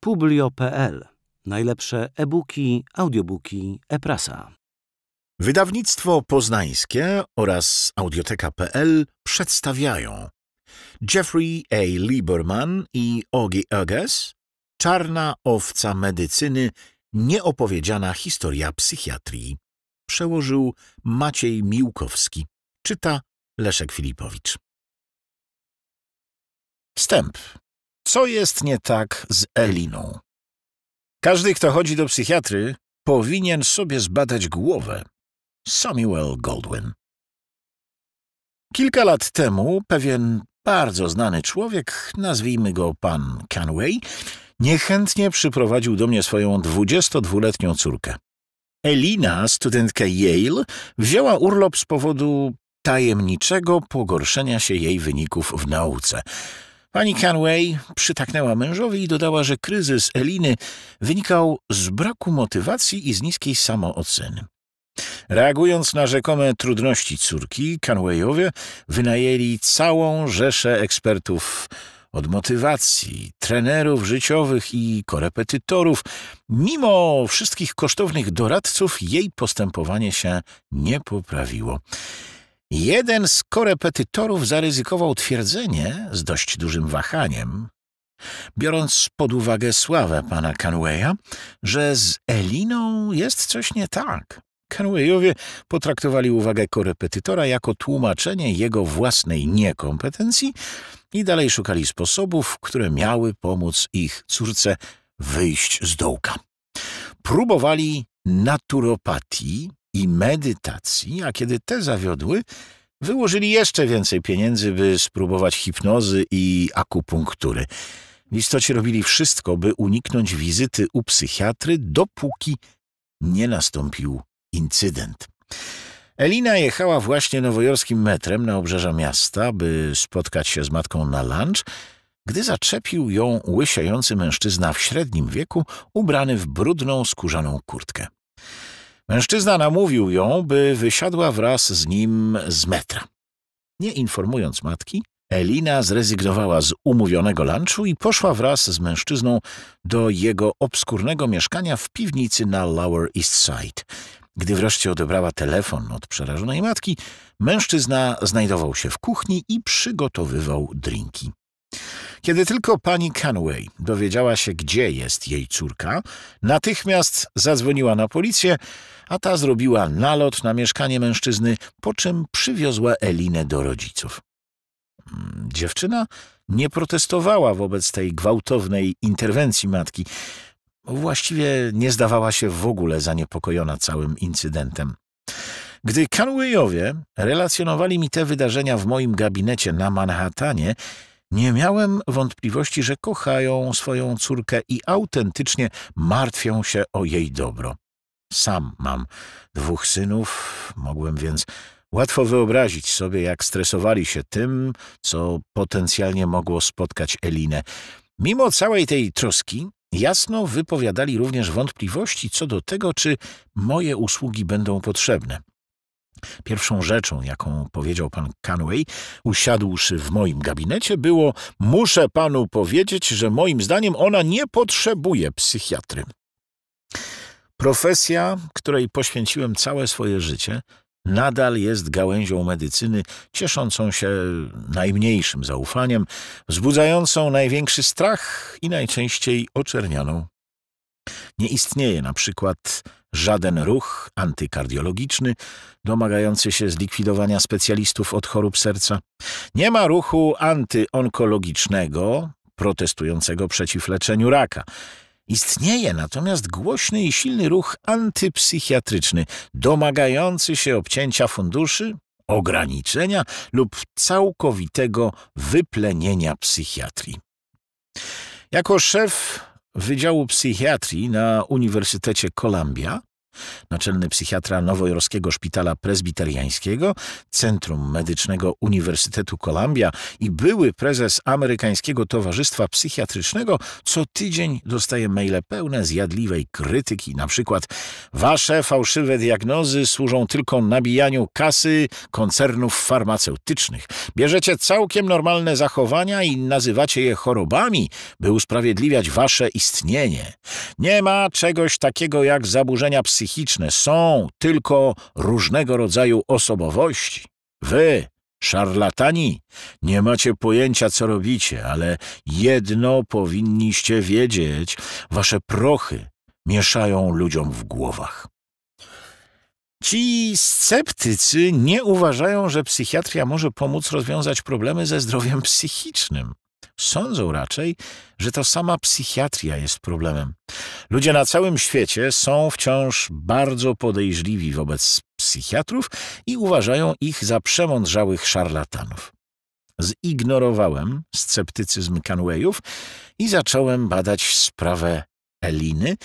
Publio.pl. Najlepsze e-booki, audiobooki, e-prasa. Wydawnictwo Poznańskie oraz audioteka.pl przedstawiają Jeffrey A. Lieberman i Ogi Oges Czarna owca medycyny Nieopowiedziana historia psychiatrii Przełożył Maciej Miłkowski Czyta Leszek Filipowicz Wstęp co jest nie tak z Eliną? Każdy, kto chodzi do psychiatry, powinien sobie zbadać głowę. Samuel Goldwyn. Kilka lat temu pewien bardzo znany człowiek, nazwijmy go pan Canway, niechętnie przyprowadził do mnie swoją 22-letnią córkę. Elina, studentka Yale, wzięła urlop z powodu tajemniczego pogorszenia się jej wyników w nauce – Pani Canway przytaknęła mężowi i dodała, że kryzys Eliny wynikał z braku motywacji i z niskiej samooceny. Reagując na rzekome trudności córki, Canwayowie wynajęli całą rzeszę ekspertów od motywacji, trenerów życiowych i korepetytorów. Mimo wszystkich kosztownych doradców jej postępowanie się nie poprawiło. Jeden z korepetytorów zaryzykował twierdzenie z dość dużym wahaniem, biorąc pod uwagę sławę pana Canwaya, że z Eliną jest coś nie tak. Canwayowie potraktowali uwagę korepetytora jako tłumaczenie jego własnej niekompetencji i dalej szukali sposobów, które miały pomóc ich córce wyjść z dołka. Próbowali naturopatii, i medytacji, a kiedy te zawiodły, wyłożyli jeszcze więcej pieniędzy, by spróbować hipnozy i akupunktury. W istocie robili wszystko, by uniknąć wizyty u psychiatry, dopóki nie nastąpił incydent. Elina jechała właśnie nowojorskim metrem na obrzeża miasta, by spotkać się z matką na lunch, gdy zaczepił ją łysiający mężczyzna w średnim wieku, ubrany w brudną, skórzaną kurtkę. Mężczyzna namówił ją, by wysiadła wraz z nim z metra. Nie informując matki, Elina zrezygnowała z umówionego lunchu i poszła wraz z mężczyzną do jego obskurnego mieszkania w piwnicy na Lower East Side. Gdy wreszcie odebrała telefon od przerażonej matki, mężczyzna znajdował się w kuchni i przygotowywał drinki. Kiedy tylko pani Canway dowiedziała się, gdzie jest jej córka, natychmiast zadzwoniła na policję, a ta zrobiła nalot na mieszkanie mężczyzny, po czym przywiozła Elinę do rodziców. Mm, dziewczyna nie protestowała wobec tej gwałtownej interwencji matki. Właściwie nie zdawała się w ogóle zaniepokojona całym incydentem. Gdy Conwayowie relacjonowali mi te wydarzenia w moim gabinecie na Manhattanie, nie miałem wątpliwości, że kochają swoją córkę i autentycznie martwią się o jej dobro. Sam mam dwóch synów, mogłem więc łatwo wyobrazić sobie, jak stresowali się tym, co potencjalnie mogło spotkać Elinę. Mimo całej tej troski, jasno wypowiadali również wątpliwości co do tego, czy moje usługi będą potrzebne. Pierwszą rzeczą, jaką powiedział pan Conway, usiadłszy w moim gabinecie, było: Muszę panu powiedzieć, że moim zdaniem ona nie potrzebuje psychiatry. Profesja, której poświęciłem całe swoje życie, nadal jest gałęzią medycyny cieszącą się najmniejszym zaufaniem, wzbudzającą największy strach i najczęściej oczernianą. Nie istnieje na przykład żaden ruch antykardiologiczny domagający się zlikwidowania specjalistów od chorób serca. Nie ma ruchu antyonkologicznego protestującego przeciw leczeniu raka. Istnieje natomiast głośny i silny ruch antypsychiatryczny, domagający się obcięcia funduszy, ograniczenia lub całkowitego wyplenienia psychiatrii. Jako szef Wydziału Psychiatrii na Uniwersytecie Columbia Naczelny psychiatra nowojorskiego szpitala prezbiteriańskiego, Centrum Medycznego Uniwersytetu Columbia i były prezes amerykańskiego towarzystwa psychiatrycznego co tydzień dostaje maile pełne zjadliwej krytyki, na przykład wasze fałszywe diagnozy służą tylko nabijaniu kasy koncernów farmaceutycznych. Bierzecie całkiem normalne zachowania i nazywacie je chorobami, by usprawiedliwiać wasze istnienie. Nie ma czegoś takiego jak zaburzenia psychiczne psychiczne są tylko różnego rodzaju osobowości. Wy, szarlatani, nie macie pojęcia, co robicie, ale jedno powinniście wiedzieć: wasze prochy mieszają ludziom w głowach. Ci sceptycy nie uważają, że psychiatria może pomóc rozwiązać problemy ze zdrowiem psychicznym. Sądzą raczej, że to sama psychiatria jest problemem. Ludzie na całym świecie są wciąż bardzo podejrzliwi wobec psychiatrów i uważają ich za przemądrzałych szarlatanów. Zignorowałem sceptycyzm Canwayów i zacząłem badać sprawę Eliny,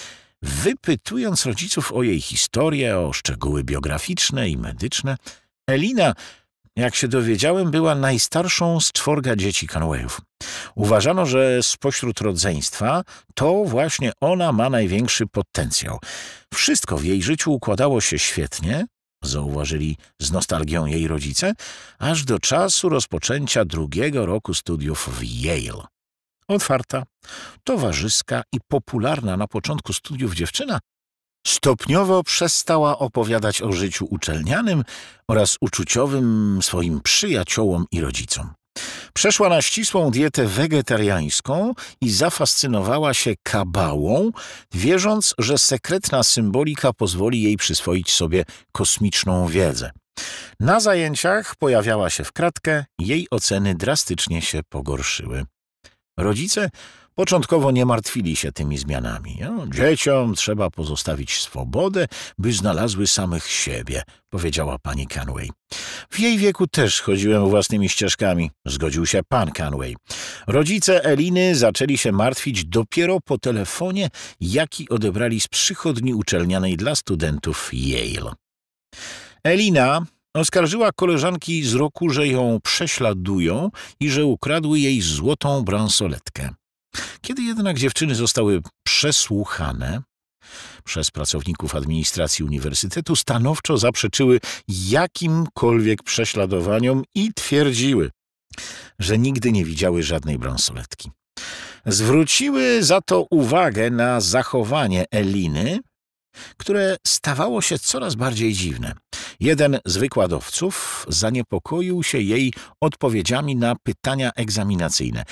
wypytując rodziców o jej historię, o szczegóły biograficzne i medyczne. Elina jak się dowiedziałem, była najstarszą z czworga dzieci Conwayów. Uważano, że spośród rodzeństwa to właśnie ona ma największy potencjał. Wszystko w jej życiu układało się świetnie, zauważyli z nostalgią jej rodzice, aż do czasu rozpoczęcia drugiego roku studiów w Yale. Otwarta, towarzyska i popularna na początku studiów dziewczyna Stopniowo przestała opowiadać o życiu uczelnianym oraz uczuciowym swoim przyjaciołom i rodzicom. Przeszła na ścisłą dietę wegetariańską i zafascynowała się kabałą, wierząc, że sekretna symbolika pozwoli jej przyswoić sobie kosmiczną wiedzę. Na zajęciach pojawiała się w kratkę, jej oceny drastycznie się pogorszyły. Rodzice Początkowo nie martwili się tymi zmianami. No, dzieciom trzeba pozostawić swobodę, by znalazły samych siebie, powiedziała pani Canway. W jej wieku też chodziłem własnymi ścieżkami, zgodził się pan Canway. Rodzice Eliny zaczęli się martwić dopiero po telefonie, jaki odebrali z przychodni uczelnianej dla studentów Yale. Elina oskarżyła koleżanki z roku, że ją prześladują i że ukradły jej złotą bransoletkę. Kiedy jednak dziewczyny zostały przesłuchane przez pracowników administracji uniwersytetu, stanowczo zaprzeczyły jakimkolwiek prześladowaniom i twierdziły, że nigdy nie widziały żadnej bransoletki. Zwróciły za to uwagę na zachowanie Eliny, które stawało się coraz bardziej dziwne. Jeden z wykładowców zaniepokoił się jej odpowiedziami na pytania egzaminacyjne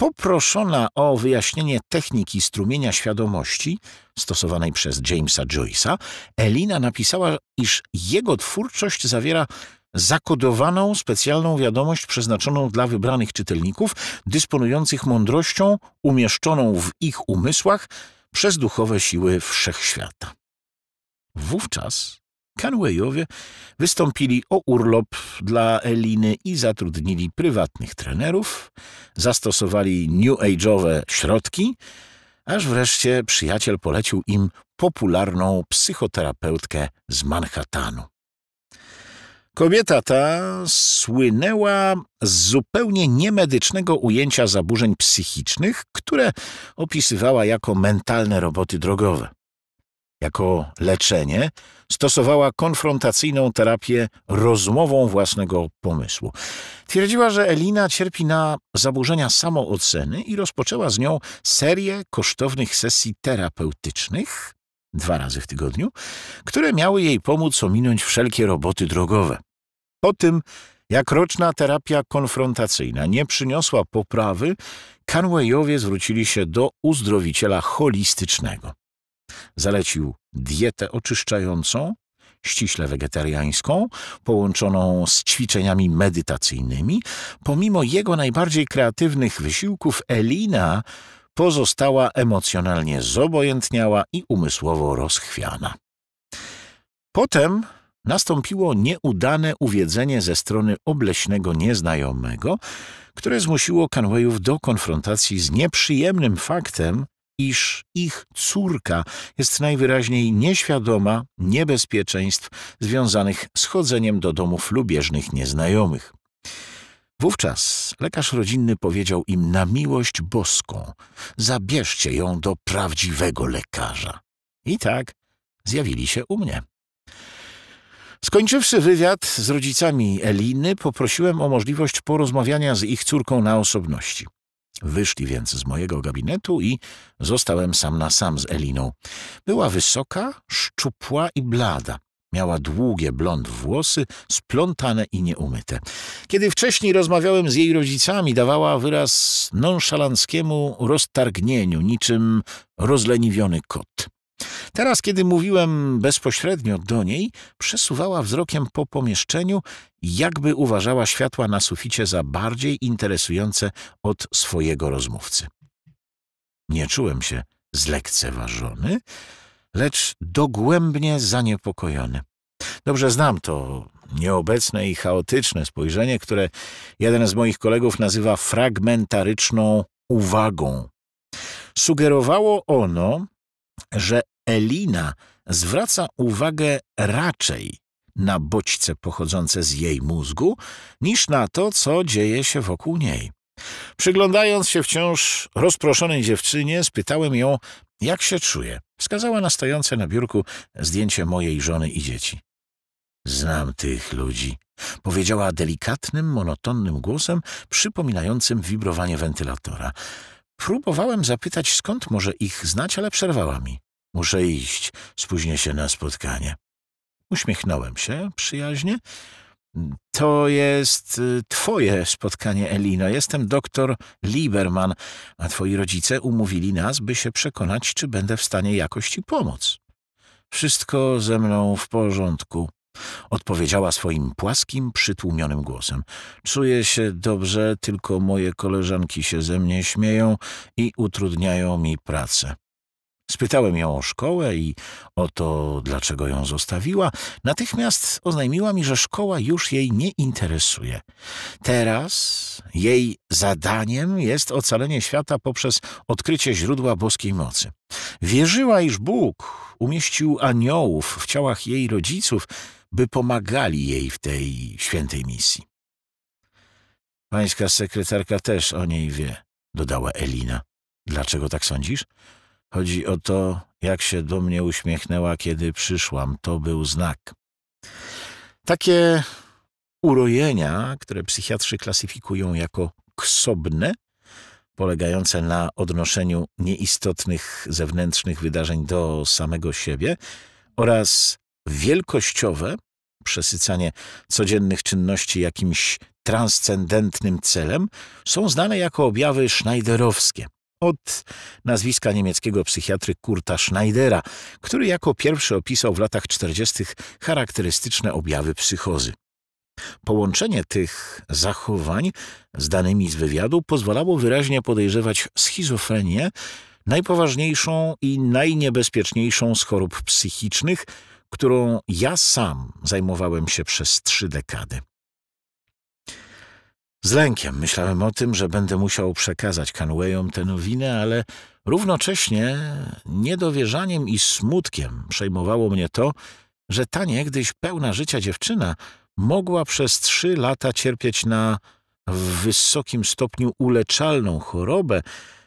poproszona o wyjaśnienie techniki strumienia świadomości stosowanej przez Jamesa Joyce'a, Elina napisała, iż jego twórczość zawiera zakodowaną specjalną wiadomość przeznaczoną dla wybranych czytelników, dysponujących mądrością umieszczoną w ich umysłach przez duchowe siły wszechświata. Wówczas Kanwejowie wystąpili o urlop dla Eliny i zatrudnili prywatnych trenerów, zastosowali new age'owe środki, aż wreszcie przyjaciel polecił im popularną psychoterapeutkę z Manhattanu. Kobieta ta słynęła z zupełnie niemedycznego ujęcia zaburzeń psychicznych, które opisywała jako mentalne roboty drogowe jako leczenie stosowała konfrontacyjną terapię rozmową własnego pomysłu. Twierdziła, że Elina cierpi na zaburzenia samooceny i rozpoczęła z nią serię kosztownych sesji terapeutycznych dwa razy w tygodniu, które miały jej pomóc ominąć wszelkie roboty drogowe. Po tym, jak roczna terapia konfrontacyjna nie przyniosła poprawy, Canwayowie zwrócili się do uzdrowiciela holistycznego. Zalecił dietę oczyszczającą, ściśle wegetariańską, połączoną z ćwiczeniami medytacyjnymi. Pomimo jego najbardziej kreatywnych wysiłków, Elina pozostała emocjonalnie zobojętniała i umysłowo rozchwiana. Potem nastąpiło nieudane uwiedzenie ze strony obleśnego nieznajomego, które zmusiło Conwayów do konfrontacji z nieprzyjemnym faktem, iż ich córka jest najwyraźniej nieświadoma niebezpieczeństw związanych z chodzeniem do domów lubieżnych nieznajomych. Wówczas lekarz rodzinny powiedział im na miłość boską: Zabierzcie ją do prawdziwego lekarza. I tak zjawili się u mnie. Skończywszy wywiad z rodzicami Eliny, poprosiłem o możliwość porozmawiania z ich córką na osobności. Wyszli więc z mojego gabinetu i zostałem sam na sam z Eliną. Była wysoka, szczupła i blada. Miała długie blond włosy, splątane i nieumyte. Kiedy wcześniej rozmawiałem z jej rodzicami, dawała wyraz nonszalanckiemu roztargnieniu, niczym rozleniwiony kot. Teraz, kiedy mówiłem bezpośrednio do niej, przesuwała wzrokiem po pomieszczeniu, jakby uważała światła na suficie za bardziej interesujące od swojego rozmówcy. Nie czułem się zlekceważony, lecz dogłębnie zaniepokojony. Dobrze znam to nieobecne i chaotyczne spojrzenie, które jeden z moich kolegów nazywa fragmentaryczną uwagą. Sugerowało ono, że Elina zwraca uwagę raczej na bodźce pochodzące z jej mózgu, niż na to, co dzieje się wokół niej. Przyglądając się wciąż rozproszonej dziewczynie, spytałem ją, jak się czuje. Wskazała na stojące na biurku zdjęcie mojej żony i dzieci. Znam tych ludzi, powiedziała delikatnym, monotonnym głosem, przypominającym wibrowanie wentylatora. Próbowałem zapytać, skąd może ich znać, ale przerwała mi. Muszę iść, spóźnię się na spotkanie. Uśmiechnąłem się przyjaźnie. To jest y, twoje spotkanie, Elino. Jestem doktor Lieberman, a twoi rodzice umówili nas, by się przekonać, czy będę w stanie jakoś ci pomóc. Wszystko ze mną w porządku. Odpowiedziała swoim płaskim, przytłumionym głosem. Czuję się dobrze, tylko moje koleżanki się ze mnie śmieją i utrudniają mi pracę. Spytałem ją o szkołę i o to, dlaczego ją zostawiła. Natychmiast oznajmiła mi, że szkoła już jej nie interesuje. Teraz jej zadaniem jest ocalenie świata poprzez odkrycie źródła boskiej mocy. Wierzyła, iż Bóg umieścił aniołów w ciałach jej rodziców, by pomagali jej w tej świętej misji. Pańska sekretarka też o niej wie, dodała Elina. Dlaczego tak sądzisz? Chodzi o to, jak się do mnie uśmiechnęła, kiedy przyszłam. To był znak. Takie urojenia, które psychiatrzy klasyfikują jako ksobne, polegające na odnoszeniu nieistotnych zewnętrznych wydarzeń do samego siebie oraz wielkościowe, przesycanie codziennych czynności jakimś transcendentnym celem, są znane jako objawy Schneiderowskie. Od nazwiska niemieckiego psychiatry Kurta Schneidera, który jako pierwszy opisał w latach 40. charakterystyczne objawy psychozy. Połączenie tych zachowań z danymi z wywiadu pozwalało wyraźnie podejrzewać schizofrenię, najpoważniejszą i najniebezpieczniejszą z chorób psychicznych, którą ja sam zajmowałem się przez trzy dekady. Z lękiem myślałem o tym, że będę musiał przekazać Canwayom tę nowinę, ale równocześnie niedowierzaniem i smutkiem przejmowało mnie to, że ta niegdyś pełna życia dziewczyna mogła przez trzy lata cierpieć na w wysokim stopniu uleczalną chorobę,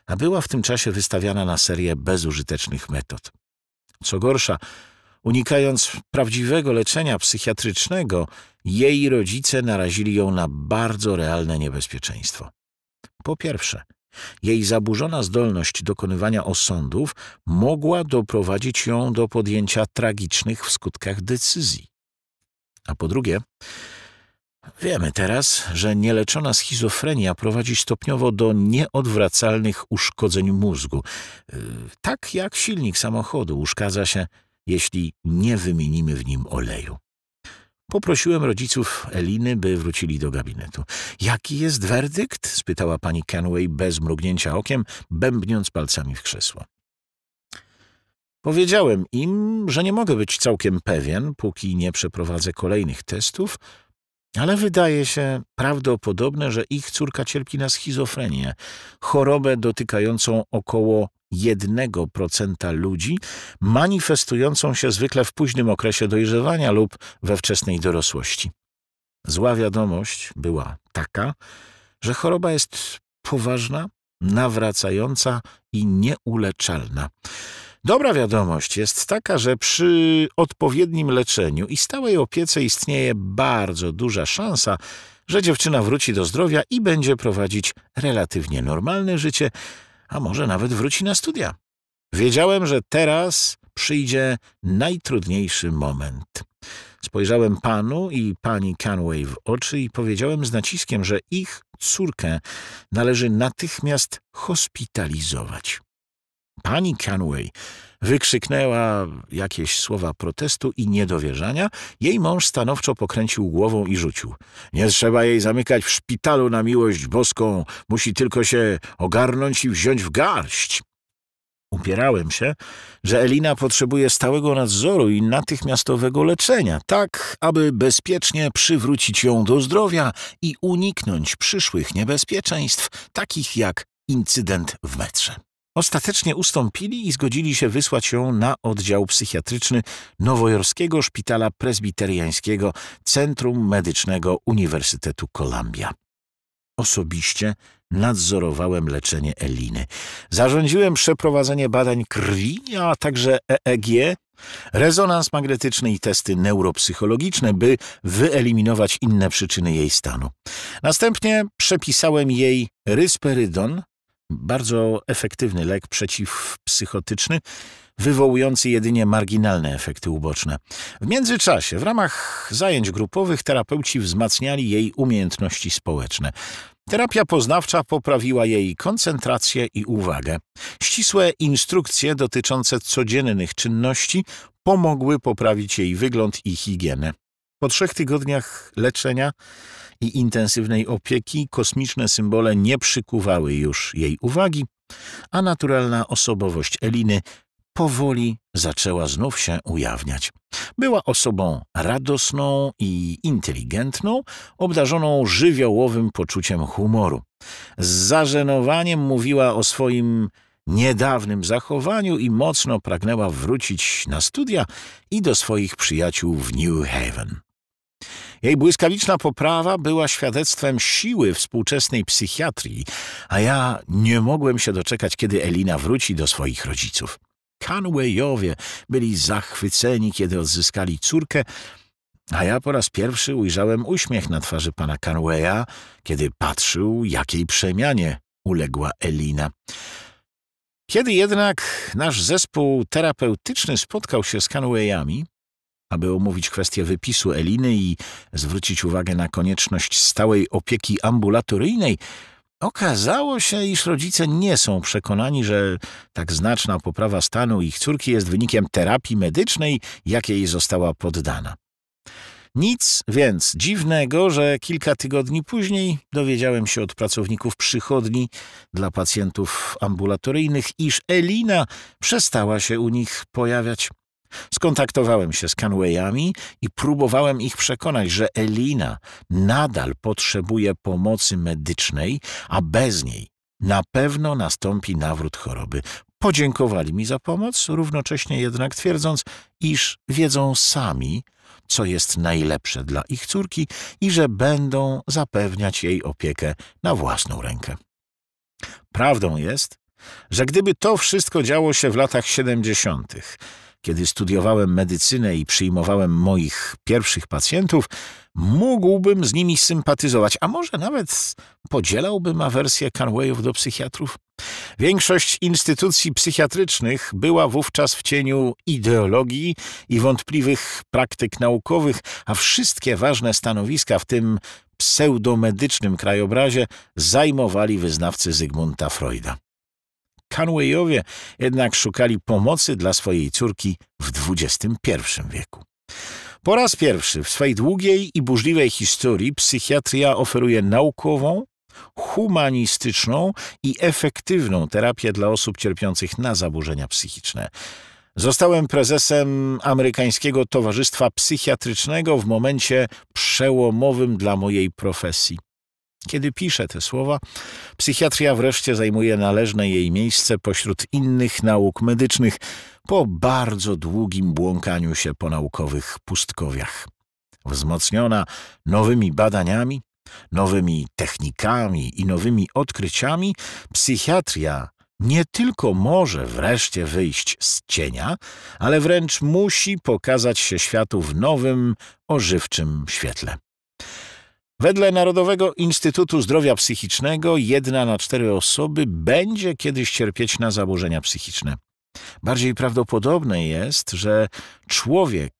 a była w tym czasie wystawiana na serię bezużytecznych metod. Co gorsza, Unikając prawdziwego leczenia psychiatrycznego, jej rodzice narazili ją na bardzo realne niebezpieczeństwo. Po pierwsze, jej zaburzona zdolność dokonywania osądów mogła doprowadzić ją do podjęcia tragicznych w skutkach decyzji. A po drugie, wiemy teraz, że nieleczona schizofrenia prowadzi stopniowo do nieodwracalnych uszkodzeń mózgu. Y, tak jak silnik samochodu uszkadza się jeśli nie wymienimy w nim oleju. Poprosiłem rodziców Eliny, by wrócili do gabinetu. Jaki jest werdykt? spytała pani Kenway bez mrugnięcia okiem, bębniąc palcami w krzesło. Powiedziałem im, że nie mogę być całkiem pewien, póki nie przeprowadzę kolejnych testów, ale wydaje się prawdopodobne, że ich córka cierpi na schizofrenię, chorobę dotykającą około 1% ludzi, manifestującą się zwykle w późnym okresie dojrzewania lub we wczesnej dorosłości. Zła wiadomość była taka, że choroba jest poważna, nawracająca i nieuleczalna. Dobra wiadomość jest taka, że przy odpowiednim leczeniu i stałej opiece istnieje bardzo duża szansa, że dziewczyna wróci do zdrowia i będzie prowadzić relatywnie normalne życie, a może nawet wróci na studia. Wiedziałem, że teraz przyjdzie najtrudniejszy moment. Spojrzałem panu i pani Canway w oczy i powiedziałem z naciskiem, że ich córkę należy natychmiast hospitalizować. Pani Canway Wykrzyknęła jakieś słowa protestu i niedowierzania. Jej mąż stanowczo pokręcił głową i rzucił. Nie trzeba jej zamykać w szpitalu na miłość boską. Musi tylko się ogarnąć i wziąć w garść. Upierałem się, że Elina potrzebuje stałego nadzoru i natychmiastowego leczenia, tak aby bezpiecznie przywrócić ją do zdrowia i uniknąć przyszłych niebezpieczeństw, takich jak incydent w metrze. Ostatecznie ustąpili i zgodzili się wysłać ją na oddział psychiatryczny Nowojorskiego Szpitala Prezbiteriańskiego Centrum Medycznego Uniwersytetu Columbia. Osobiście nadzorowałem leczenie Eliny. Zarządziłem przeprowadzenie badań krwi, a także EEG, rezonans magnetyczny i testy neuropsychologiczne, by wyeliminować inne przyczyny jej stanu. Następnie przepisałem jej rysperydon, bardzo efektywny lek przeciwpsychotyczny, wywołujący jedynie marginalne efekty uboczne. W międzyczasie, w ramach zajęć grupowych, terapeuci wzmacniali jej umiejętności społeczne. Terapia poznawcza poprawiła jej koncentrację i uwagę. Ścisłe instrukcje dotyczące codziennych czynności pomogły poprawić jej wygląd i higienę. Po trzech tygodniach leczenia i intensywnej opieki kosmiczne symbole nie przykuwały już jej uwagi, a naturalna osobowość Eliny powoli zaczęła znów się ujawniać. Była osobą radosną i inteligentną, obdarzoną żywiołowym poczuciem humoru. Z zażenowaniem mówiła o swoim niedawnym zachowaniu i mocno pragnęła wrócić na studia i do swoich przyjaciół w New Haven. Jej błyskawiczna poprawa była świadectwem siły współczesnej psychiatrii, a ja nie mogłem się doczekać, kiedy Elina wróci do swoich rodziców. Conwayowie byli zachwyceni, kiedy odzyskali córkę, a ja po raz pierwszy ujrzałem uśmiech na twarzy pana Conwaya, kiedy patrzył, jakiej przemianie uległa Elina. Kiedy jednak nasz zespół terapeutyczny spotkał się z Conwayami, aby omówić kwestię wypisu Eliny i zwrócić uwagę na konieczność stałej opieki ambulatoryjnej, okazało się, iż rodzice nie są przekonani, że tak znaczna poprawa stanu ich córki jest wynikiem terapii medycznej, jakiej została poddana. Nic więc dziwnego, że kilka tygodni później dowiedziałem się od pracowników przychodni dla pacjentów ambulatoryjnych, iż Elina przestała się u nich pojawiać. Skontaktowałem się z Canwayami i próbowałem ich przekonać, że Elina nadal potrzebuje pomocy medycznej, a bez niej na pewno nastąpi nawrót choroby. Podziękowali mi za pomoc, równocześnie jednak twierdząc, iż wiedzą sami, co jest najlepsze dla ich córki i że będą zapewniać jej opiekę na własną rękę. Prawdą jest, że gdyby to wszystko działo się w latach 70., kiedy studiowałem medycynę i przyjmowałem moich pierwszych pacjentów, mógłbym z nimi sympatyzować, a może nawet podzielałbym awersję Conwayów do psychiatrów? Większość instytucji psychiatrycznych była wówczas w cieniu ideologii i wątpliwych praktyk naukowych, a wszystkie ważne stanowiska, w tym pseudomedycznym krajobrazie, zajmowali wyznawcy Zygmunta Freuda. Conwayowie jednak szukali pomocy dla swojej córki w XXI wieku. Po raz pierwszy w swej długiej i burzliwej historii psychiatria oferuje naukową, humanistyczną i efektywną terapię dla osób cierpiących na zaburzenia psychiczne. Zostałem prezesem Amerykańskiego Towarzystwa Psychiatrycznego w momencie przełomowym dla mojej profesji. Kiedy pisze te słowa, psychiatria wreszcie zajmuje należne jej miejsce pośród innych nauk medycznych po bardzo długim błąkaniu się po naukowych pustkowiach. Wzmocniona nowymi badaniami, nowymi technikami i nowymi odkryciami, psychiatria nie tylko może wreszcie wyjść z cienia, ale wręcz musi pokazać się światu w nowym, ożywczym świetle. Wedle Narodowego Instytutu Zdrowia Psychicznego jedna na cztery osoby będzie kiedyś cierpieć na zaburzenia psychiczne. Bardziej prawdopodobne jest, że człowiek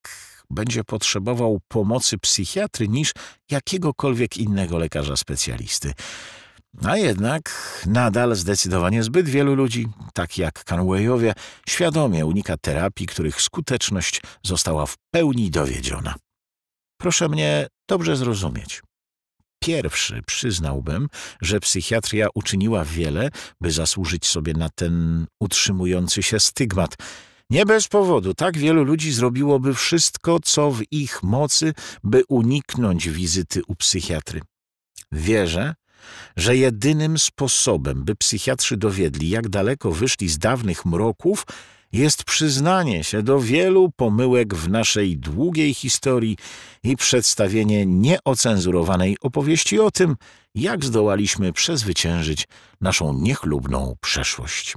będzie potrzebował pomocy psychiatry niż jakiegokolwiek innego lekarza specjalisty. A jednak nadal zdecydowanie zbyt wielu ludzi, tak jak Kanweyowie, świadomie unika terapii, których skuteczność została w pełni dowiedziona. Proszę mnie dobrze zrozumieć pierwszy przyznałbym, że psychiatria uczyniła wiele, by zasłużyć sobie na ten utrzymujący się stygmat. Nie bez powodu tak wielu ludzi zrobiłoby wszystko, co w ich mocy, by uniknąć wizyty u psychiatry. Wierzę, że jedynym sposobem, by psychiatrzy dowiedli, jak daleko wyszli z dawnych mroków, jest przyznanie się do wielu pomyłek w naszej długiej historii i przedstawienie nieocenzurowanej opowieści o tym, jak zdołaliśmy przezwyciężyć naszą niechlubną przeszłość.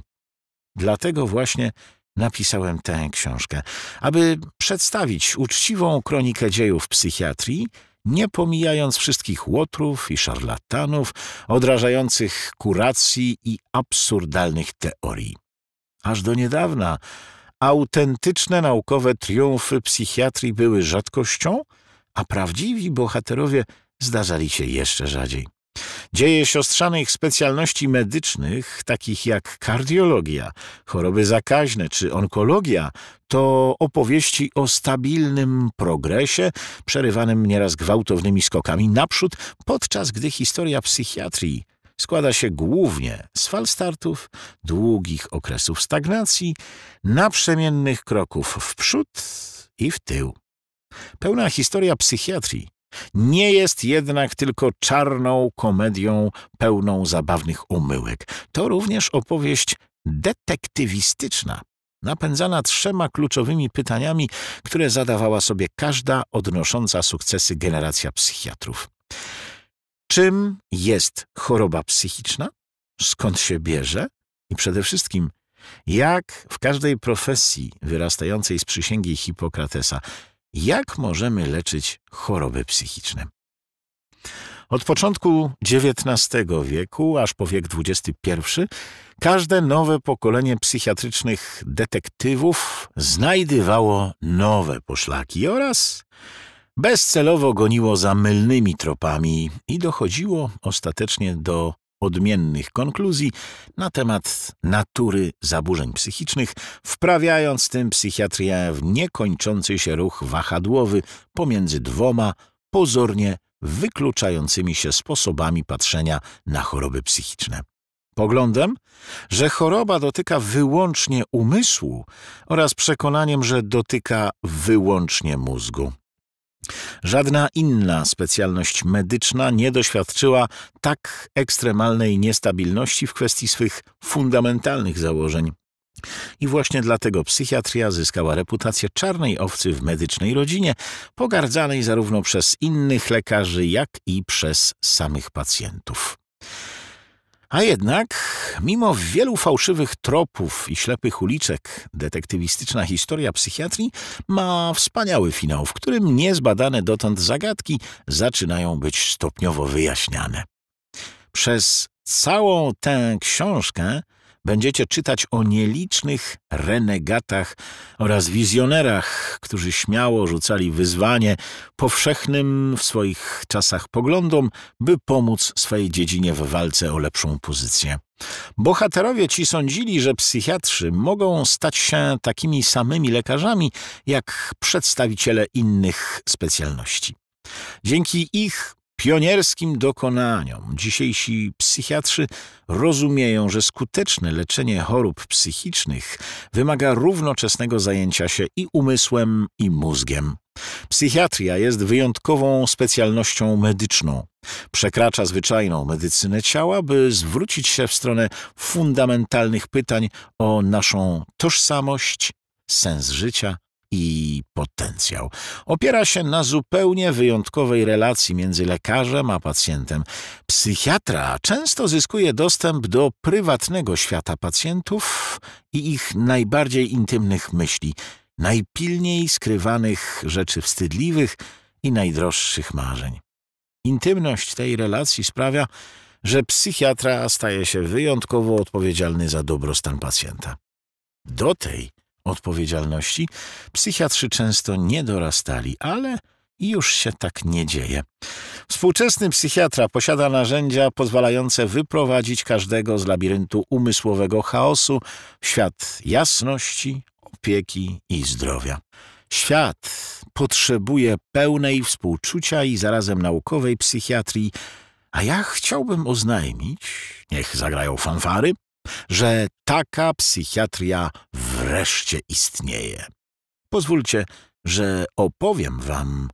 Dlatego właśnie napisałem tę książkę, aby przedstawić uczciwą kronikę dziejów psychiatrii, nie pomijając wszystkich łotrów i szarlatanów, odrażających kuracji i absurdalnych teorii. Aż do niedawna autentyczne naukowe triumfy psychiatrii były rzadkością, a prawdziwi bohaterowie zdarzali się jeszcze rzadziej. Dzieje siostrzanych specjalności medycznych, takich jak kardiologia, choroby zakaźne czy onkologia, to opowieści o stabilnym progresie, przerywanym nieraz gwałtownymi skokami naprzód, podczas gdy historia psychiatrii składa się głównie z fal startów, długich okresów stagnacji, naprzemiennych kroków w przód i w tył. Pełna historia psychiatrii nie jest jednak tylko czarną komedią pełną zabawnych umyłek. To również opowieść detektywistyczna, napędzana trzema kluczowymi pytaniami, które zadawała sobie każda odnosząca sukcesy generacja psychiatrów czym jest choroba psychiczna, skąd się bierze i przede wszystkim, jak w każdej profesji wyrastającej z przysięgi Hipokratesa, jak możemy leczyć choroby psychiczne. Od początku XIX wieku aż po wiek XXI każde nowe pokolenie psychiatrycznych detektywów znajdywało nowe poszlaki oraz bezcelowo goniło za mylnymi tropami i dochodziło ostatecznie do odmiennych konkluzji na temat natury zaburzeń psychicznych, wprawiając tym psychiatrię w niekończący się ruch wahadłowy pomiędzy dwoma pozornie wykluczającymi się sposobami patrzenia na choroby psychiczne. Poglądem, że choroba dotyka wyłącznie umysłu oraz przekonaniem, że dotyka wyłącznie mózgu. Żadna inna specjalność medyczna nie doświadczyła tak ekstremalnej niestabilności w kwestii swych fundamentalnych założeń. I właśnie dlatego psychiatria zyskała reputację czarnej owcy w medycznej rodzinie, pogardzanej zarówno przez innych lekarzy, jak i przez samych pacjentów. A jednak, mimo wielu fałszywych tropów i ślepych uliczek, detektywistyczna historia psychiatrii ma wspaniały finał, w którym niezbadane dotąd zagadki zaczynają być stopniowo wyjaśniane. Przez całą tę książkę Będziecie czytać o nielicznych renegatach oraz wizjonerach, którzy śmiało rzucali wyzwanie powszechnym w swoich czasach poglądom, by pomóc swojej dziedzinie w walce o lepszą pozycję. Bohaterowie ci sądzili, że psychiatrzy mogą stać się takimi samymi lekarzami jak przedstawiciele innych specjalności. Dzięki ich Pionierskim dokonaniom dzisiejsi psychiatrzy rozumieją, że skuteczne leczenie chorób psychicznych wymaga równoczesnego zajęcia się i umysłem, i mózgiem. Psychiatria jest wyjątkową specjalnością medyczną. Przekracza zwyczajną medycynę ciała, by zwrócić się w stronę fundamentalnych pytań o naszą tożsamość, sens życia i potencjał. Opiera się na zupełnie wyjątkowej relacji między lekarzem a pacjentem. Psychiatra często zyskuje dostęp do prywatnego świata pacjentów i ich najbardziej intymnych myśli, najpilniej skrywanych rzeczy wstydliwych i najdroższych marzeń. Intymność tej relacji sprawia, że psychiatra staje się wyjątkowo odpowiedzialny za dobrostan pacjenta. Do tej odpowiedzialności, psychiatrzy często nie dorastali, ale już się tak nie dzieje. Współczesny psychiatra posiada narzędzia pozwalające wyprowadzić każdego z labiryntu umysłowego chaosu w świat jasności, opieki i zdrowia. Świat potrzebuje pełnej współczucia i zarazem naukowej psychiatrii, a ja chciałbym oznajmić, niech zagrają fanfary, że taka psychiatria w wreszcie istnieje. Pozwólcie, że opowiem wam,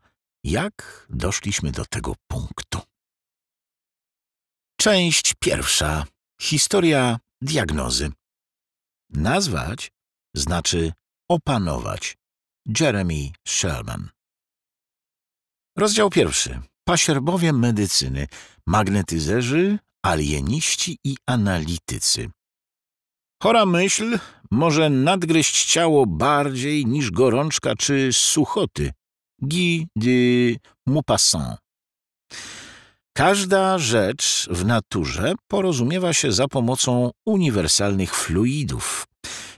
jak doszliśmy do tego punktu. Część pierwsza. Historia diagnozy. Nazwać znaczy opanować. Jeremy Sherman. Rozdział pierwszy. Pasierbowie medycyny, magnetyzerzy, alieniści i analitycy. Chora myśl może nadgryźć ciało bardziej niż gorączka czy suchoty. Guy de Maupassant. Każda rzecz w naturze porozumiewa się za pomocą uniwersalnych fluidów.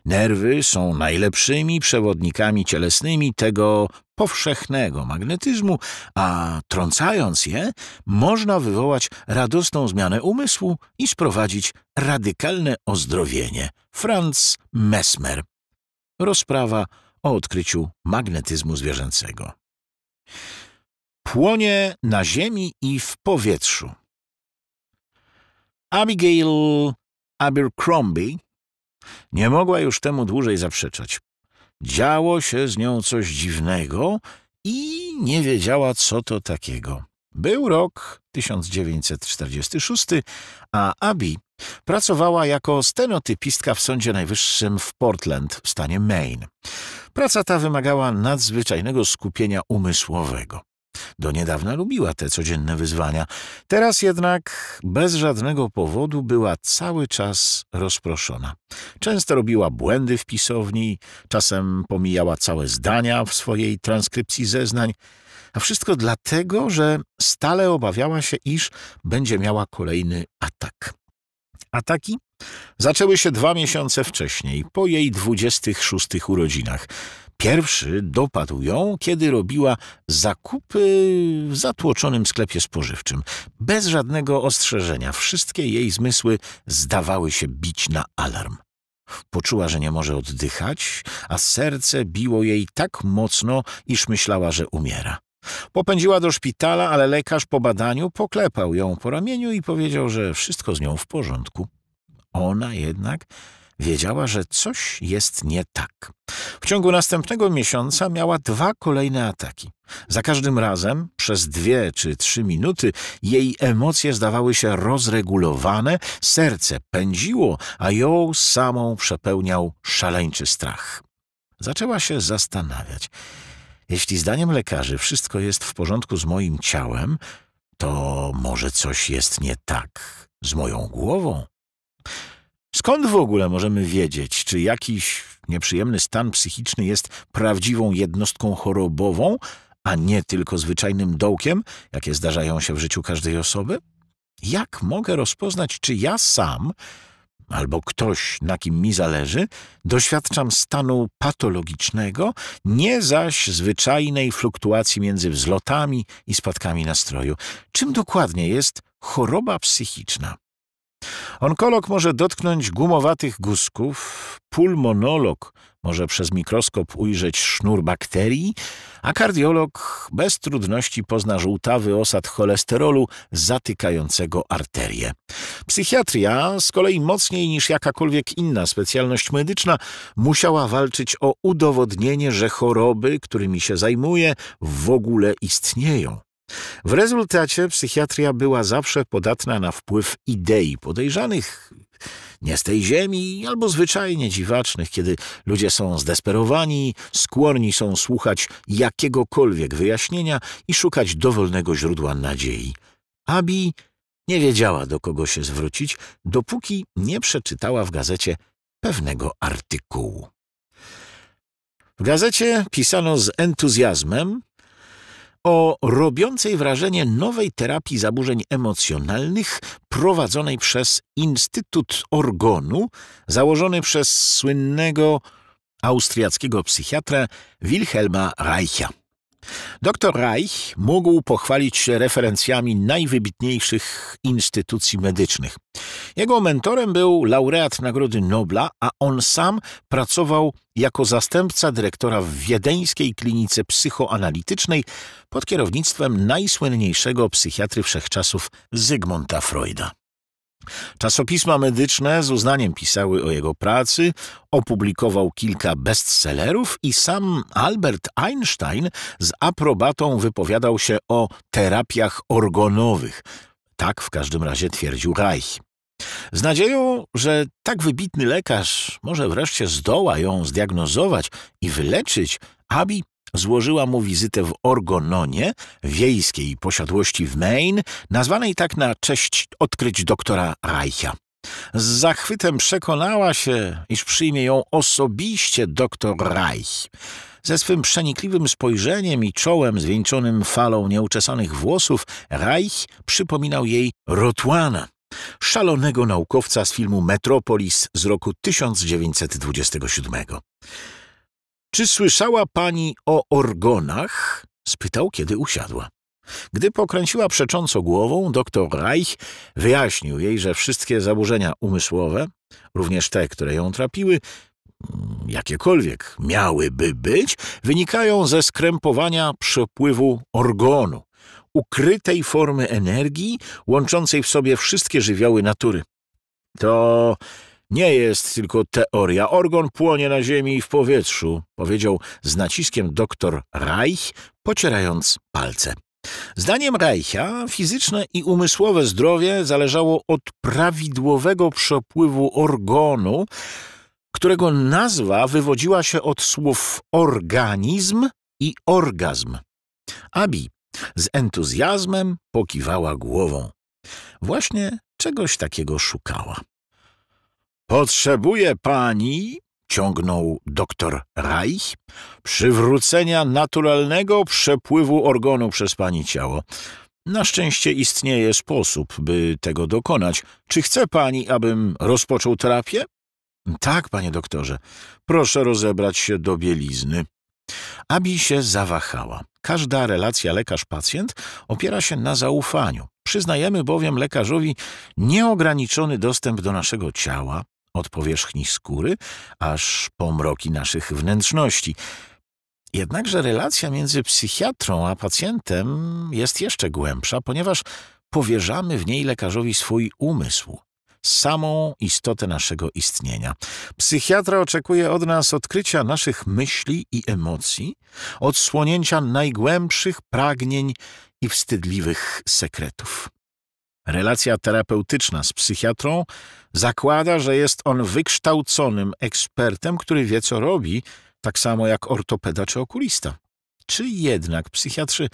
Nerwy są najlepszymi przewodnikami cielesnymi tego powszechnego magnetyzmu, a trącając je, można wywołać radosną zmianę umysłu i sprowadzić radykalne ozdrowienie. Franz Mesmer. Rozprawa o odkryciu magnetyzmu zwierzęcego. Płonie na ziemi i w powietrzu. Abigail Abercrombie nie mogła już temu dłużej zaprzeczać. Działo się z nią coś dziwnego i nie wiedziała, co to takiego. Był rok 1946, a Abby pracowała jako stenotypistka w Sądzie Najwyższym w Portland w stanie Maine. Praca ta wymagała nadzwyczajnego skupienia umysłowego. Do niedawna lubiła te codzienne wyzwania. Teraz jednak bez żadnego powodu była cały czas rozproszona. Często robiła błędy w pisowni, czasem pomijała całe zdania w swojej transkrypcji zeznań, a wszystko dlatego, że stale obawiała się, iż będzie miała kolejny atak. Ataki zaczęły się dwa miesiące wcześniej, po jej 26 urodzinach. Pierwszy dopadł ją, kiedy robiła zakupy w zatłoczonym sklepie spożywczym. Bez żadnego ostrzeżenia wszystkie jej zmysły zdawały się bić na alarm. Poczuła, że nie może oddychać, a serce biło jej tak mocno, iż myślała, że umiera. Popędziła do szpitala, ale lekarz po badaniu poklepał ją po ramieniu i powiedział, że wszystko z nią w porządku. Ona jednak Wiedziała, że coś jest nie tak. W ciągu następnego miesiąca miała dwa kolejne ataki. Za każdym razem, przez dwie czy trzy minuty, jej emocje zdawały się rozregulowane, serce pędziło, a ją samą przepełniał szaleńczy strach. Zaczęła się zastanawiać. Jeśli zdaniem lekarzy wszystko jest w porządku z moim ciałem, to może coś jest nie tak z moją głową? Skąd w ogóle możemy wiedzieć, czy jakiś nieprzyjemny stan psychiczny jest prawdziwą jednostką chorobową, a nie tylko zwyczajnym dołkiem, jakie zdarzają się w życiu każdej osoby? Jak mogę rozpoznać, czy ja sam albo ktoś, na kim mi zależy, doświadczam stanu patologicznego, nie zaś zwyczajnej fluktuacji między wzlotami i spadkami nastroju? Czym dokładnie jest choroba psychiczna? Onkolog może dotknąć gumowatych guzków, pulmonolog może przez mikroskop ujrzeć sznur bakterii, a kardiolog bez trudności pozna żółtawy osad cholesterolu zatykającego arterię. Psychiatria z kolei mocniej niż jakakolwiek inna specjalność medyczna musiała walczyć o udowodnienie, że choroby, którymi się zajmuje, w ogóle istnieją. W rezultacie psychiatria była zawsze podatna na wpływ idei podejrzanych nie z tej ziemi albo zwyczajnie dziwacznych, kiedy ludzie są zdesperowani, skłonni są słuchać jakiegokolwiek wyjaśnienia i szukać dowolnego źródła nadziei. Abi nie wiedziała, do kogo się zwrócić, dopóki nie przeczytała w gazecie pewnego artykułu. W gazecie pisano z entuzjazmem, o robiącej wrażenie nowej terapii zaburzeń emocjonalnych prowadzonej przez Instytut Orgonu, założony przez słynnego austriackiego psychiatra Wilhelma Reicha. Dr Reich mógł pochwalić się referencjami najwybitniejszych instytucji medycznych. Jego mentorem był laureat Nagrody Nobla, a on sam pracował jako zastępca dyrektora w wiedeńskiej klinice psychoanalitycznej pod kierownictwem najsłynniejszego psychiatry wszechczasów Zygmunta Freuda. Czasopisma medyczne z uznaniem pisały o jego pracy, opublikował kilka bestsellerów i sam Albert Einstein z aprobatą wypowiadał się o terapiach organowych. Tak w każdym razie twierdził Reich. Z nadzieją, że tak wybitny lekarz może wreszcie zdoła ją zdiagnozować i wyleczyć, Abi złożyła mu wizytę w Orgononie, wiejskiej posiadłości w Maine, nazwanej tak na cześć odkryć doktora Reicha. Z zachwytem przekonała się, iż przyjmie ją osobiście doktor Reich. Ze swym przenikliwym spojrzeniem i czołem zwieńczonym falą nieuczesanych włosów, Reich przypominał jej Rotwana, szalonego naukowca z filmu Metropolis z roku 1927. Czy słyszała pani o orgonach? spytał, kiedy usiadła. Gdy pokręciła przecząco głową, doktor Reich wyjaśnił jej, że wszystkie zaburzenia umysłowe, również te, które ją trapiły, mm, jakiekolwiek miałyby być, wynikają ze skrępowania przepływu organu, ukrytej formy energii łączącej w sobie wszystkie żywioły natury. To nie jest tylko teoria. Orgon płonie na ziemi i w powietrzu, powiedział z naciskiem doktor Reich, pocierając palce. Zdaniem Reicha fizyczne i umysłowe zdrowie zależało od prawidłowego przepływu organu, którego nazwa wywodziła się od słów organizm i orgazm. Abi z entuzjazmem pokiwała głową. Właśnie czegoś takiego szukała. Potrzebuje pani, ciągnął doktor Reich, przywrócenia naturalnego przepływu organu przez pani ciało. Na szczęście istnieje sposób, by tego dokonać. Czy chce pani, abym rozpoczął terapię? Tak, panie doktorze. Proszę rozebrać się do bielizny. Abi się zawahała. Każda relacja lekarz-pacjent opiera się na zaufaniu. Przyznajemy bowiem lekarzowi nieograniczony dostęp do naszego ciała, od powierzchni skóry aż po mroki naszych wnętrzności. Jednakże relacja między psychiatrą a pacjentem jest jeszcze głębsza, ponieważ powierzamy w niej lekarzowi swój umysł, samą istotę naszego istnienia. Psychiatra oczekuje od nas odkrycia naszych myśli i emocji, odsłonięcia najgłębszych pragnień i wstydliwych sekretów. Relacja terapeutyczna z psychiatrą zakłada, że jest on wykształconym ekspertem, który wie co robi, tak samo jak ortopeda czy okulista. Czy jednak psychiatrzy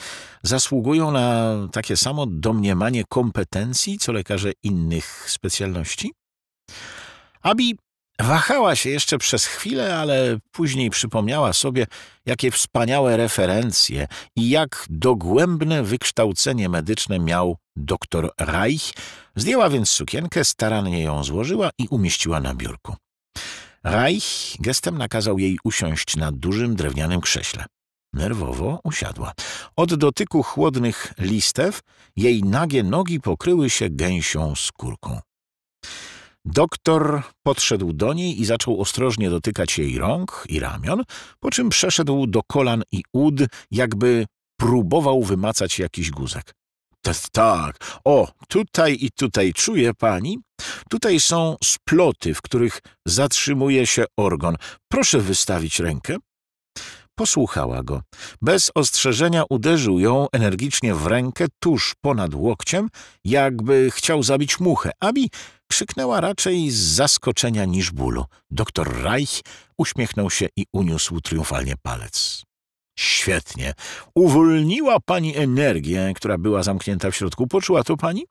zasługują na takie samo domniemanie kompetencji co lekarze innych specjalności? Abi Wahała się jeszcze przez chwilę, ale później przypomniała sobie, jakie wspaniałe referencje i jak dogłębne wykształcenie medyczne miał doktor Reich. Zdjęła więc sukienkę, starannie ją złożyła i umieściła na biurku. Reich gestem nakazał jej usiąść na dużym drewnianym krześle. Nerwowo usiadła. Od dotyku chłodnych listew jej nagie nogi pokryły się gęsią skórką. Doktor podszedł do niej i zaczął ostrożnie dotykać jej rąk i ramion, po czym przeszedł do kolan i ud, jakby próbował wymacać jakiś guzek. Tak, o, tutaj i tutaj czuje pani. Tutaj są sploty, w których zatrzymuje się organ. Proszę wystawić rękę. Posłuchała go. Bez ostrzeżenia uderzył ją energicznie w rękę tuż ponad łokciem, jakby chciał zabić muchę. Abi krzyknęła raczej z zaskoczenia niż bólu. Doktor Reich uśmiechnął się i uniósł triumfalnie palec. Świetnie. Uwolniła pani energię, która była zamknięta w środku. Poczuła to pani?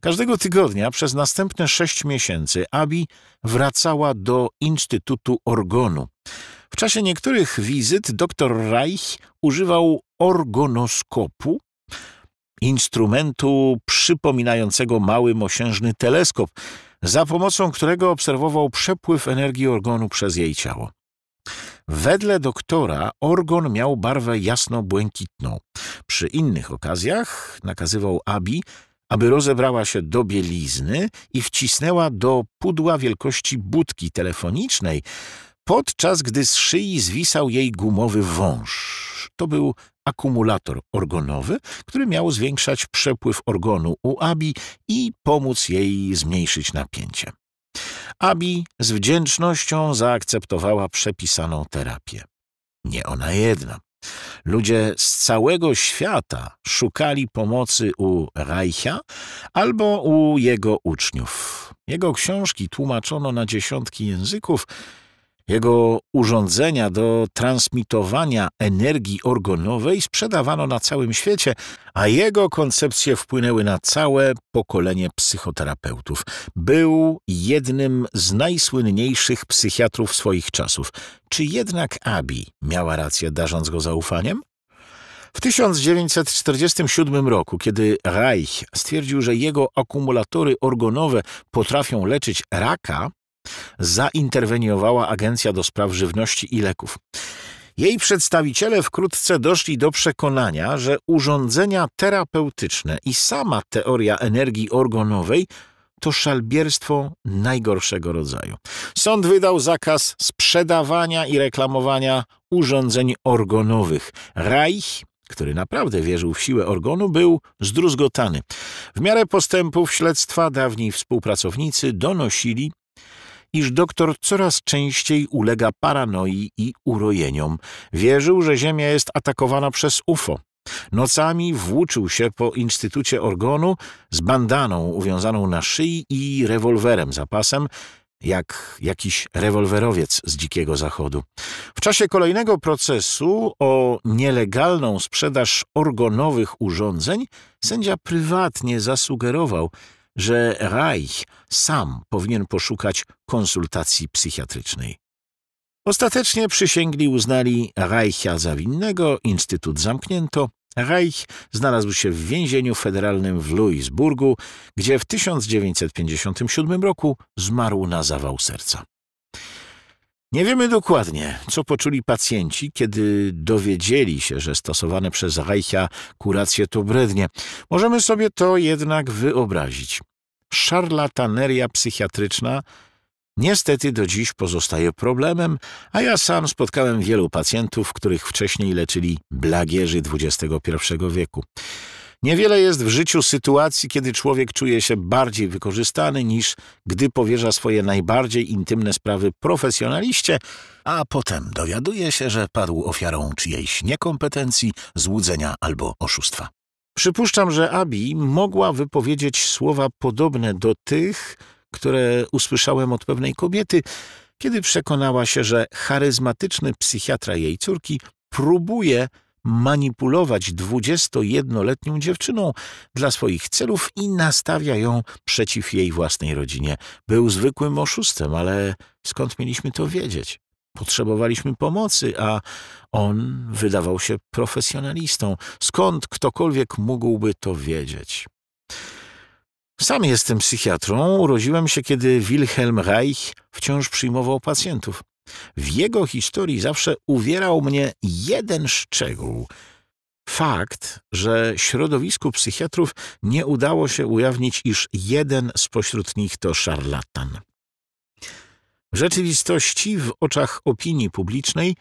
Każdego tygodnia przez następne sześć miesięcy Abi wracała do Instytutu Orgonu. W czasie niektórych wizyt dr Reich używał orgonoskopu, instrumentu przypominającego mały mosiężny teleskop, za pomocą którego obserwował przepływ energii organu przez jej ciało. Wedle doktora orgon miał barwę jasno-błękitną. Przy innych okazjach nakazywał Abi aby rozebrała się do bielizny i wcisnęła do pudła wielkości budki telefonicznej, podczas gdy z szyi zwisał jej gumowy wąż. To był akumulator organowy, który miał zwiększać przepływ organu u Abi i pomóc jej zmniejszyć napięcie. Abi z wdzięcznością zaakceptowała przepisaną terapię. Nie ona jedna. Ludzie z całego świata szukali pomocy u Reicha albo u jego uczniów. Jego książki tłumaczono na dziesiątki języków jego urządzenia do transmitowania energii organowej sprzedawano na całym świecie, a jego koncepcje wpłynęły na całe pokolenie psychoterapeutów. Był jednym z najsłynniejszych psychiatrów swoich czasów. Czy jednak Abi miała rację, darząc go zaufaniem? W 1947 roku, kiedy Reich stwierdził, że jego akumulatory organowe potrafią leczyć raka, zainterweniowała Agencja do Spraw Żywności i Leków. Jej przedstawiciele wkrótce doszli do przekonania, że urządzenia terapeutyczne i sama teoria energii organowej to szalbierstwo najgorszego rodzaju. Sąd wydał zakaz sprzedawania i reklamowania urządzeń organowych. Reich, który naprawdę wierzył w siłę organu, był zdruzgotany. W miarę postępów śledztwa dawni współpracownicy donosili, iż doktor coraz częściej ulega paranoi i urojeniom. Wierzył, że Ziemia jest atakowana przez UFO. Nocami włóczył się po Instytucie Orgonu z bandaną uwiązaną na szyi i rewolwerem za pasem, jak jakiś rewolwerowiec z Dzikiego Zachodu. W czasie kolejnego procesu o nielegalną sprzedaż organowych urządzeń sędzia prywatnie zasugerował, że Reich sam powinien poszukać konsultacji psychiatrycznej. Ostatecznie przysięgli uznali Reicha za winnego, instytut zamknięto. Reich znalazł się w więzieniu federalnym w Louisburgu, gdzie w 1957 roku zmarł na zawał serca. Nie wiemy dokładnie, co poczuli pacjenci, kiedy dowiedzieli się, że stosowane przez Reicha kuracje to brednie. Możemy sobie to jednak wyobrazić. Szarlataneria psychiatryczna niestety do dziś pozostaje problemem, a ja sam spotkałem wielu pacjentów, których wcześniej leczyli blagierzy XXI wieku. Niewiele jest w życiu sytuacji, kiedy człowiek czuje się bardziej wykorzystany niż gdy powierza swoje najbardziej intymne sprawy profesjonaliście, a potem dowiaduje się, że padł ofiarą czyjejś niekompetencji, złudzenia albo oszustwa. Przypuszczam, że Abi mogła wypowiedzieć słowa podobne do tych, które usłyszałem od pewnej kobiety, kiedy przekonała się, że charyzmatyczny psychiatra jej córki próbuje manipulować 21-letnią dziewczyną dla swoich celów i nastawia ją przeciw jej własnej rodzinie. Był zwykłym oszustem, ale skąd mieliśmy to wiedzieć? Potrzebowaliśmy pomocy, a on wydawał się profesjonalistą. Skąd ktokolwiek mógłby to wiedzieć? Sam jestem psychiatrą. Urodziłem się, kiedy Wilhelm Reich wciąż przyjmował pacjentów. W jego historii zawsze uwierał mnie jeden szczegół. Fakt, że środowisku psychiatrów nie udało się ujawnić, iż jeden spośród nich to szarlatan. W rzeczywistości, w oczach opinii publicznej,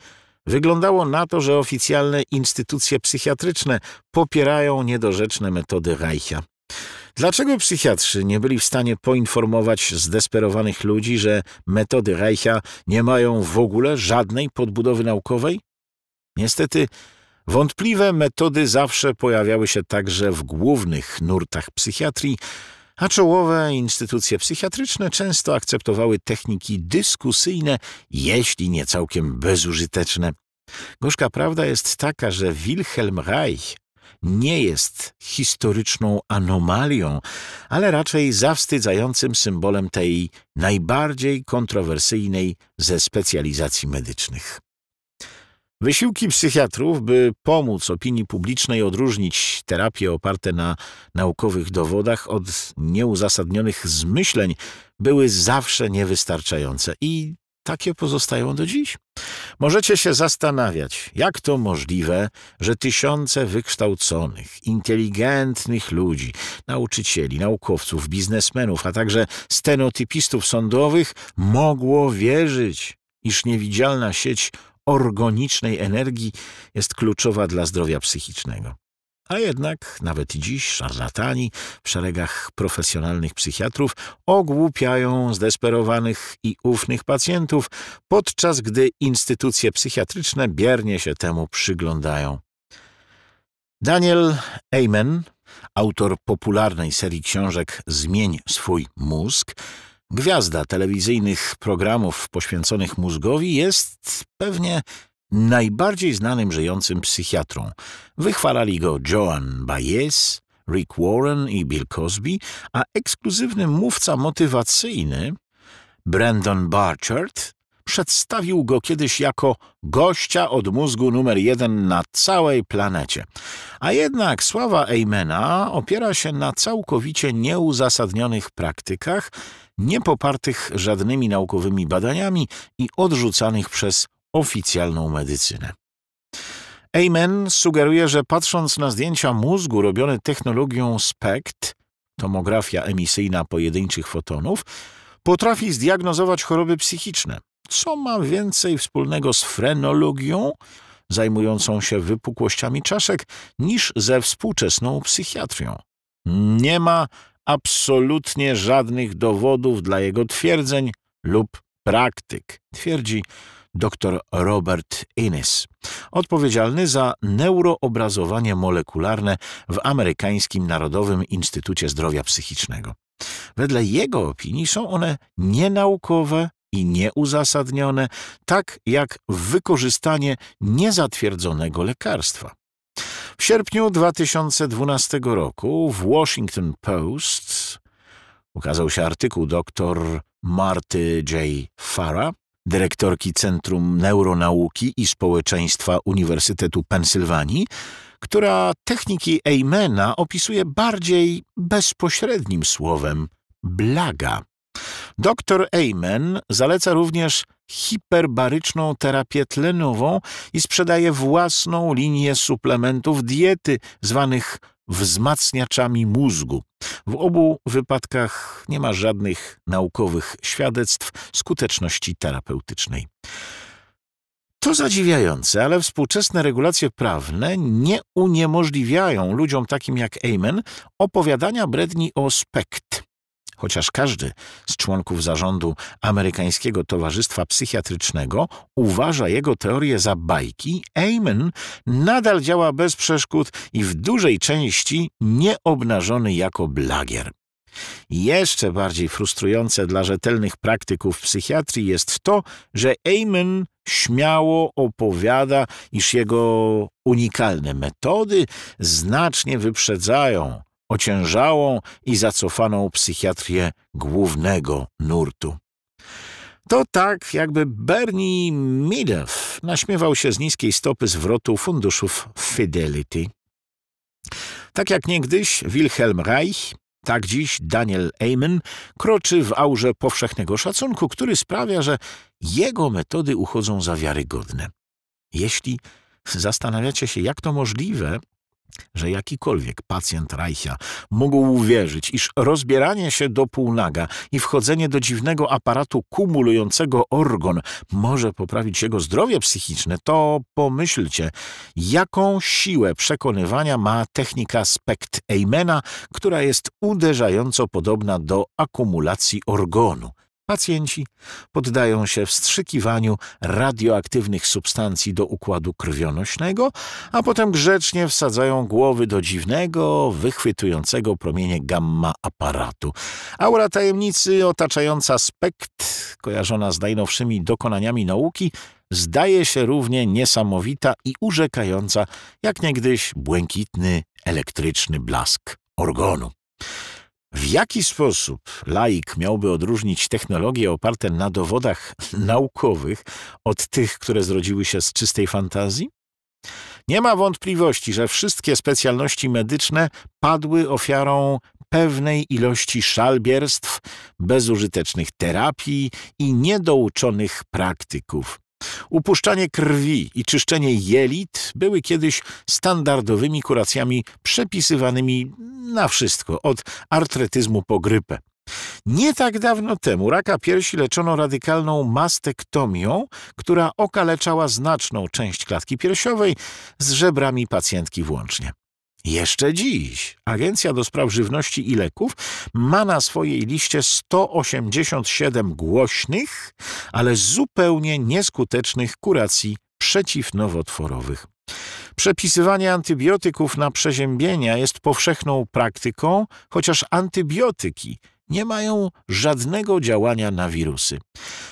wyglądało na to, że oficjalne instytucje psychiatryczne popierają niedorzeczne metody Reicha. Dlaczego psychiatrzy nie byli w stanie poinformować zdesperowanych ludzi, że metody Reicha nie mają w ogóle żadnej podbudowy naukowej? Niestety, wątpliwe metody zawsze pojawiały się także w głównych nurtach psychiatrii, a czołowe instytucje psychiatryczne często akceptowały techniki dyskusyjne, jeśli nie całkiem bezużyteczne. Gorzka prawda jest taka, że Wilhelm Reich nie jest historyczną anomalią, ale raczej zawstydzającym symbolem tej najbardziej kontrowersyjnej ze specjalizacji medycznych. Wysiłki psychiatrów, by pomóc opinii publicznej odróżnić terapie oparte na naukowych dowodach od nieuzasadnionych zmyśleń, były zawsze niewystarczające i takie pozostają do dziś. Możecie się zastanawiać, jak to możliwe, że tysiące wykształconych, inteligentnych ludzi, nauczycieli, naukowców, biznesmenów, a także stenotypistów sądowych mogło wierzyć, iż niewidzialna sieć organicznej energii jest kluczowa dla zdrowia psychicznego. A jednak nawet dziś szarlatani w szeregach profesjonalnych psychiatrów ogłupiają zdesperowanych i ufnych pacjentów, podczas gdy instytucje psychiatryczne biernie się temu przyglądają. Daniel Amen, autor popularnej serii książek Zmień swój mózg, gwiazda telewizyjnych programów poświęconych mózgowi, jest pewnie najbardziej znanym żyjącym psychiatrą. Wychwalali go Joan Baez, Rick Warren i Bill Cosby, a ekskluzywny mówca motywacyjny Brandon Burchard przedstawił go kiedyś jako gościa od mózgu numer jeden na całej planecie. A jednak sława Eimena opiera się na całkowicie nieuzasadnionych praktykach, niepopartych żadnymi naukowymi badaniami i odrzucanych przez oficjalną medycynę. Amen sugeruje, że patrząc na zdjęcia mózgu robione technologią SPECT, tomografia emisyjna pojedynczych fotonów, potrafi zdiagnozować choroby psychiczne, co ma więcej wspólnego z frenologią, zajmującą się wypukłościami czaszek, niż ze współczesną psychiatrią. Nie ma absolutnie żadnych dowodów dla jego twierdzeń lub praktyk, twierdzi dr Robert Innes, odpowiedzialny za neuroobrazowanie molekularne w Amerykańskim Narodowym Instytucie Zdrowia Psychicznego. Wedle jego opinii są one nienaukowe i nieuzasadnione, tak jak wykorzystanie niezatwierdzonego lekarstwa. W sierpniu 2012 roku w Washington Post ukazał się artykuł dr Marty J. Farah dyrektorki Centrum Neuronauki i Społeczeństwa Uniwersytetu Pensylwanii, która techniki Eimena opisuje bardziej bezpośrednim słowem blaga. Doktor Eyman zaleca również hiperbaryczną terapię tlenową i sprzedaje własną linię suplementów diety zwanych wzmacniaczami mózgu. W obu wypadkach nie ma żadnych naukowych świadectw skuteczności terapeutycznej. To zadziwiające, ale współczesne regulacje prawne nie uniemożliwiają ludziom takim jak Amen opowiadania bredni o spekt chociaż każdy z członków zarządu Amerykańskiego Towarzystwa Psychiatrycznego uważa jego teorię za bajki, Amen nadal działa bez przeszkód i w dużej części nieobnażony jako blagier. Jeszcze bardziej frustrujące dla rzetelnych praktyków psychiatrii jest to, że Amen śmiało opowiada, iż jego unikalne metody znacznie wyprzedzają ociężałą i zacofaną psychiatrię głównego nurtu. To tak, jakby Bernie Midew naśmiewał się z niskiej stopy zwrotu funduszów Fidelity. Tak jak niegdyś Wilhelm Reich, tak dziś Daniel Amen kroczy w aurze powszechnego szacunku, który sprawia, że jego metody uchodzą za wiarygodne. Jeśli zastanawiacie się, jak to możliwe, że jakikolwiek pacjent Reicha mógł uwierzyć, iż rozbieranie się do półnaga i wchodzenie do dziwnego aparatu kumulującego organ może poprawić jego zdrowie psychiczne, to pomyślcie, jaką siłę przekonywania ma technika Spekt Eimena, która jest uderzająco podobna do akumulacji organu. Pacjenci poddają się wstrzykiwaniu radioaktywnych substancji do układu krwionośnego, a potem grzecznie wsadzają głowy do dziwnego, wychwytującego promienie gamma aparatu. Aura tajemnicy otaczająca spekt, kojarzona z najnowszymi dokonaniami nauki, zdaje się równie niesamowita i urzekająca jak niegdyś błękitny, elektryczny blask organu. W jaki sposób laik miałby odróżnić technologie oparte na dowodach naukowych od tych, które zrodziły się z czystej fantazji? Nie ma wątpliwości, że wszystkie specjalności medyczne padły ofiarą pewnej ilości szalbierstw, bezużytecznych terapii i niedouczonych praktyków. Upuszczanie krwi i czyszczenie jelit były kiedyś standardowymi kuracjami przepisywanymi na wszystko, od artretyzmu po grypę. Nie tak dawno temu raka piersi leczono radykalną mastektomią, która okaleczała znaczną część klatki piersiowej z żebrami pacjentki włącznie. Jeszcze dziś Agencja do Spraw Żywności i Leków ma na swojej liście 187 głośnych, ale zupełnie nieskutecznych kuracji przeciwnowotworowych. Przepisywanie antybiotyków na przeziębienia jest powszechną praktyką, chociaż antybiotyki nie mają żadnego działania na wirusy.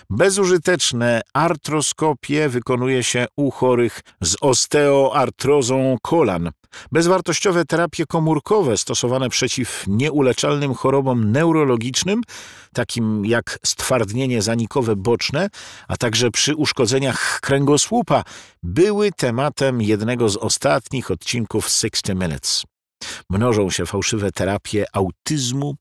Bezużyteczne artroskopie wykonuje się u chorych z osteoartrozą kolan. Bezwartościowe terapie komórkowe stosowane przeciw nieuleczalnym chorobom neurologicznym, takim jak stwardnienie zanikowe boczne, a także przy uszkodzeniach kręgosłupa, były tematem jednego z ostatnich odcinków 60 Minutes. Mnożą się fałszywe terapie autyzmu,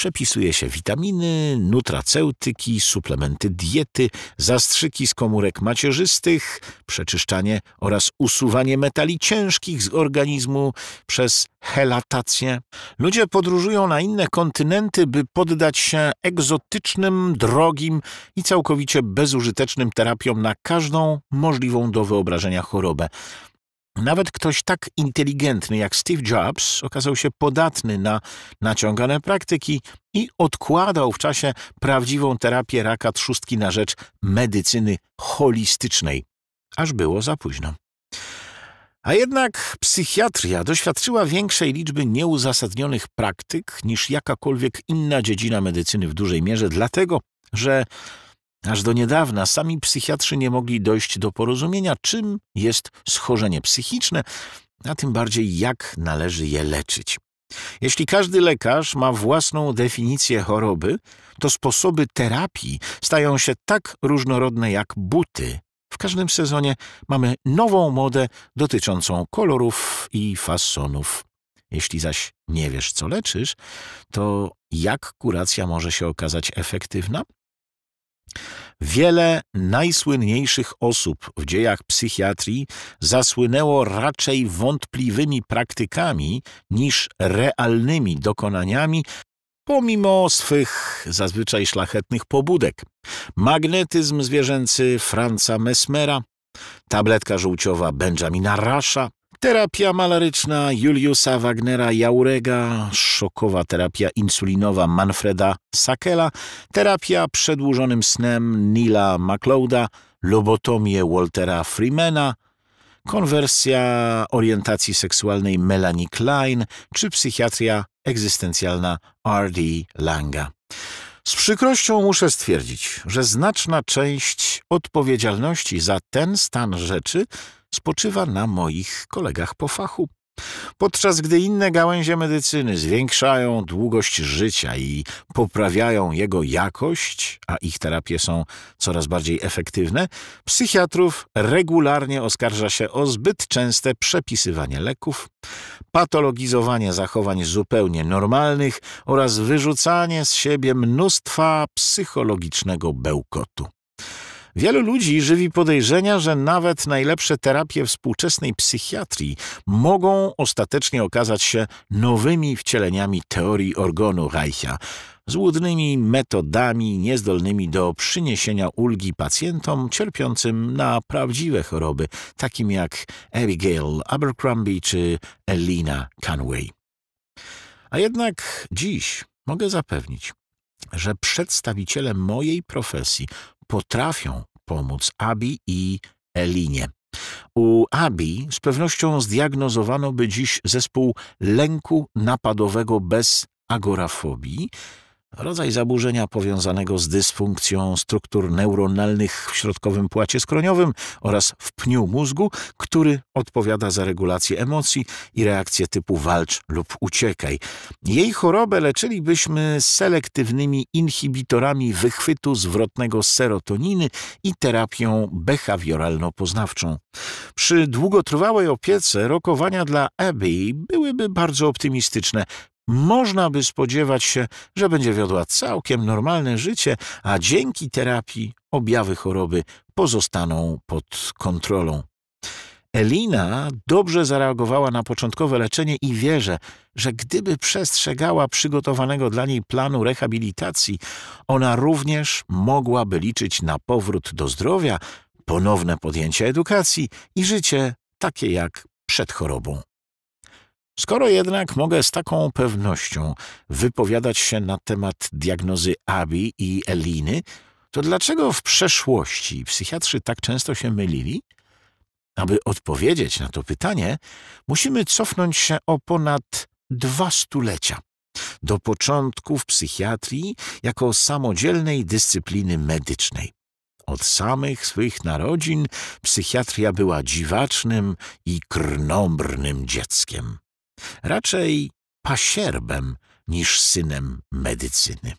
Przepisuje się witaminy, nutraceutyki, suplementy diety, zastrzyki z komórek macierzystych, przeczyszczanie oraz usuwanie metali ciężkich z organizmu przez helatację. Ludzie podróżują na inne kontynenty, by poddać się egzotycznym, drogim i całkowicie bezużytecznym terapiom na każdą możliwą do wyobrażenia chorobę. Nawet ktoś tak inteligentny jak Steve Jobs okazał się podatny na naciągane praktyki i odkładał w czasie prawdziwą terapię raka trzustki na rzecz medycyny holistycznej, aż było za późno. A jednak psychiatria doświadczyła większej liczby nieuzasadnionych praktyk niż jakakolwiek inna dziedzina medycyny w dużej mierze, dlatego że Aż do niedawna sami psychiatrzy nie mogli dojść do porozumienia, czym jest schorzenie psychiczne, a tym bardziej jak należy je leczyć. Jeśli każdy lekarz ma własną definicję choroby, to sposoby terapii stają się tak różnorodne jak buty. W każdym sezonie mamy nową modę dotyczącą kolorów i fasonów. Jeśli zaś nie wiesz, co leczysz, to jak kuracja może się okazać efektywna? Wiele najsłynniejszych osób w dziejach psychiatrii zasłynęło raczej wątpliwymi praktykami niż realnymi dokonaniami, pomimo swych zazwyczaj szlachetnych pobudek. Magnetyzm zwierzęcy Franza Mesmera, tabletka żółciowa Benjamina Rasha, Terapia malaryczna Juliusa Wagnera Jaurega, szokowa terapia insulinowa Manfreda Sakela, terapia przedłużonym snem Nila MacLeoda, lobotomię Waltera Freemana, konwersja orientacji seksualnej Melanie Klein czy psychiatria egzystencjalna R.D. Langa. Z przykrością muszę stwierdzić, że znaczna część odpowiedzialności za ten stan rzeczy spoczywa na moich kolegach po fachu. Podczas gdy inne gałęzie medycyny zwiększają długość życia i poprawiają jego jakość, a ich terapie są coraz bardziej efektywne, psychiatrów regularnie oskarża się o zbyt częste przepisywanie leków, patologizowanie zachowań zupełnie normalnych oraz wyrzucanie z siebie mnóstwa psychologicznego bełkotu. Wielu ludzi żywi podejrzenia, że nawet najlepsze terapie współczesnej psychiatrii mogą ostatecznie okazać się nowymi wcieleniami teorii organu Reicha, złudnymi metodami niezdolnymi do przyniesienia ulgi pacjentom cierpiącym na prawdziwe choroby, takim jak Abigail Abercrombie czy Elina Conway. A jednak dziś mogę zapewnić, że przedstawiciele mojej profesji potrafią pomóc Abi i Elinie. U Abi z pewnością zdiagnozowano by dziś zespół lęku napadowego bez agorafobii, rodzaj zaburzenia powiązanego z dysfunkcją struktur neuronalnych w środkowym płacie skroniowym oraz w pniu mózgu, który odpowiada za regulację emocji i reakcje typu walcz lub uciekaj. Jej chorobę leczylibyśmy selektywnymi inhibitorami wychwytu zwrotnego serotoniny i terapią behawioralno-poznawczą. Przy długotrwałej opiece rokowania dla Abby byłyby bardzo optymistyczne, można by spodziewać się, że będzie wiodła całkiem normalne życie, a dzięki terapii objawy choroby pozostaną pod kontrolą. Elina dobrze zareagowała na początkowe leczenie i wierzę, że gdyby przestrzegała przygotowanego dla niej planu rehabilitacji, ona również mogłaby liczyć na powrót do zdrowia, ponowne podjęcie edukacji i życie takie jak przed chorobą. Skoro jednak mogę z taką pewnością wypowiadać się na temat diagnozy Abi i Eliny, to dlaczego w przeszłości psychiatrzy tak często się mylili? Aby odpowiedzieć na to pytanie, musimy cofnąć się o ponad dwa stulecia do początków psychiatrii jako samodzielnej dyscypliny medycznej. Od samych swych narodzin psychiatria była dziwacznym i krnąbrnym dzieckiem raczej pasierbem niż synem medycyny.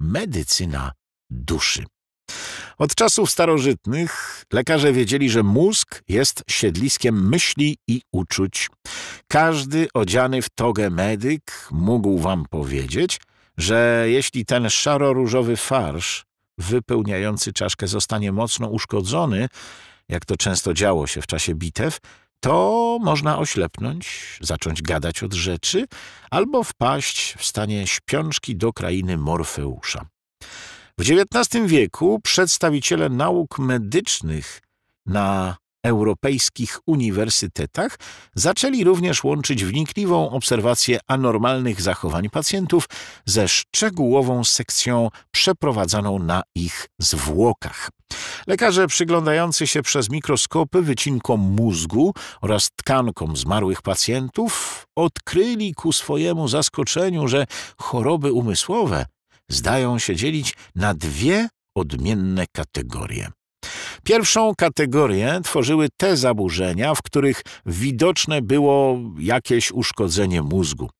Medycyna duszy. Od czasów starożytnych lekarze wiedzieli, że mózg jest siedliskiem myśli i uczuć. Każdy odziany w togę medyk mógł wam powiedzieć, że jeśli ten szaro-różowy farsz wypełniający czaszkę zostanie mocno uszkodzony, jak to często działo się w czasie bitew, to można oślepnąć, zacząć gadać od rzeczy albo wpaść w stanie śpiączki do krainy Morfeusza. W XIX wieku przedstawiciele nauk medycznych na europejskich uniwersytetach zaczęli również łączyć wnikliwą obserwację anormalnych zachowań pacjentów ze szczegółową sekcją przeprowadzaną na ich zwłokach. Lekarze przyglądający się przez mikroskopy wycinkom mózgu oraz tkankom zmarłych pacjentów odkryli ku swojemu zaskoczeniu, że choroby umysłowe zdają się dzielić na dwie odmienne kategorie. Pierwszą kategorię tworzyły te zaburzenia, w których widoczne było jakieś uszkodzenie mózgu.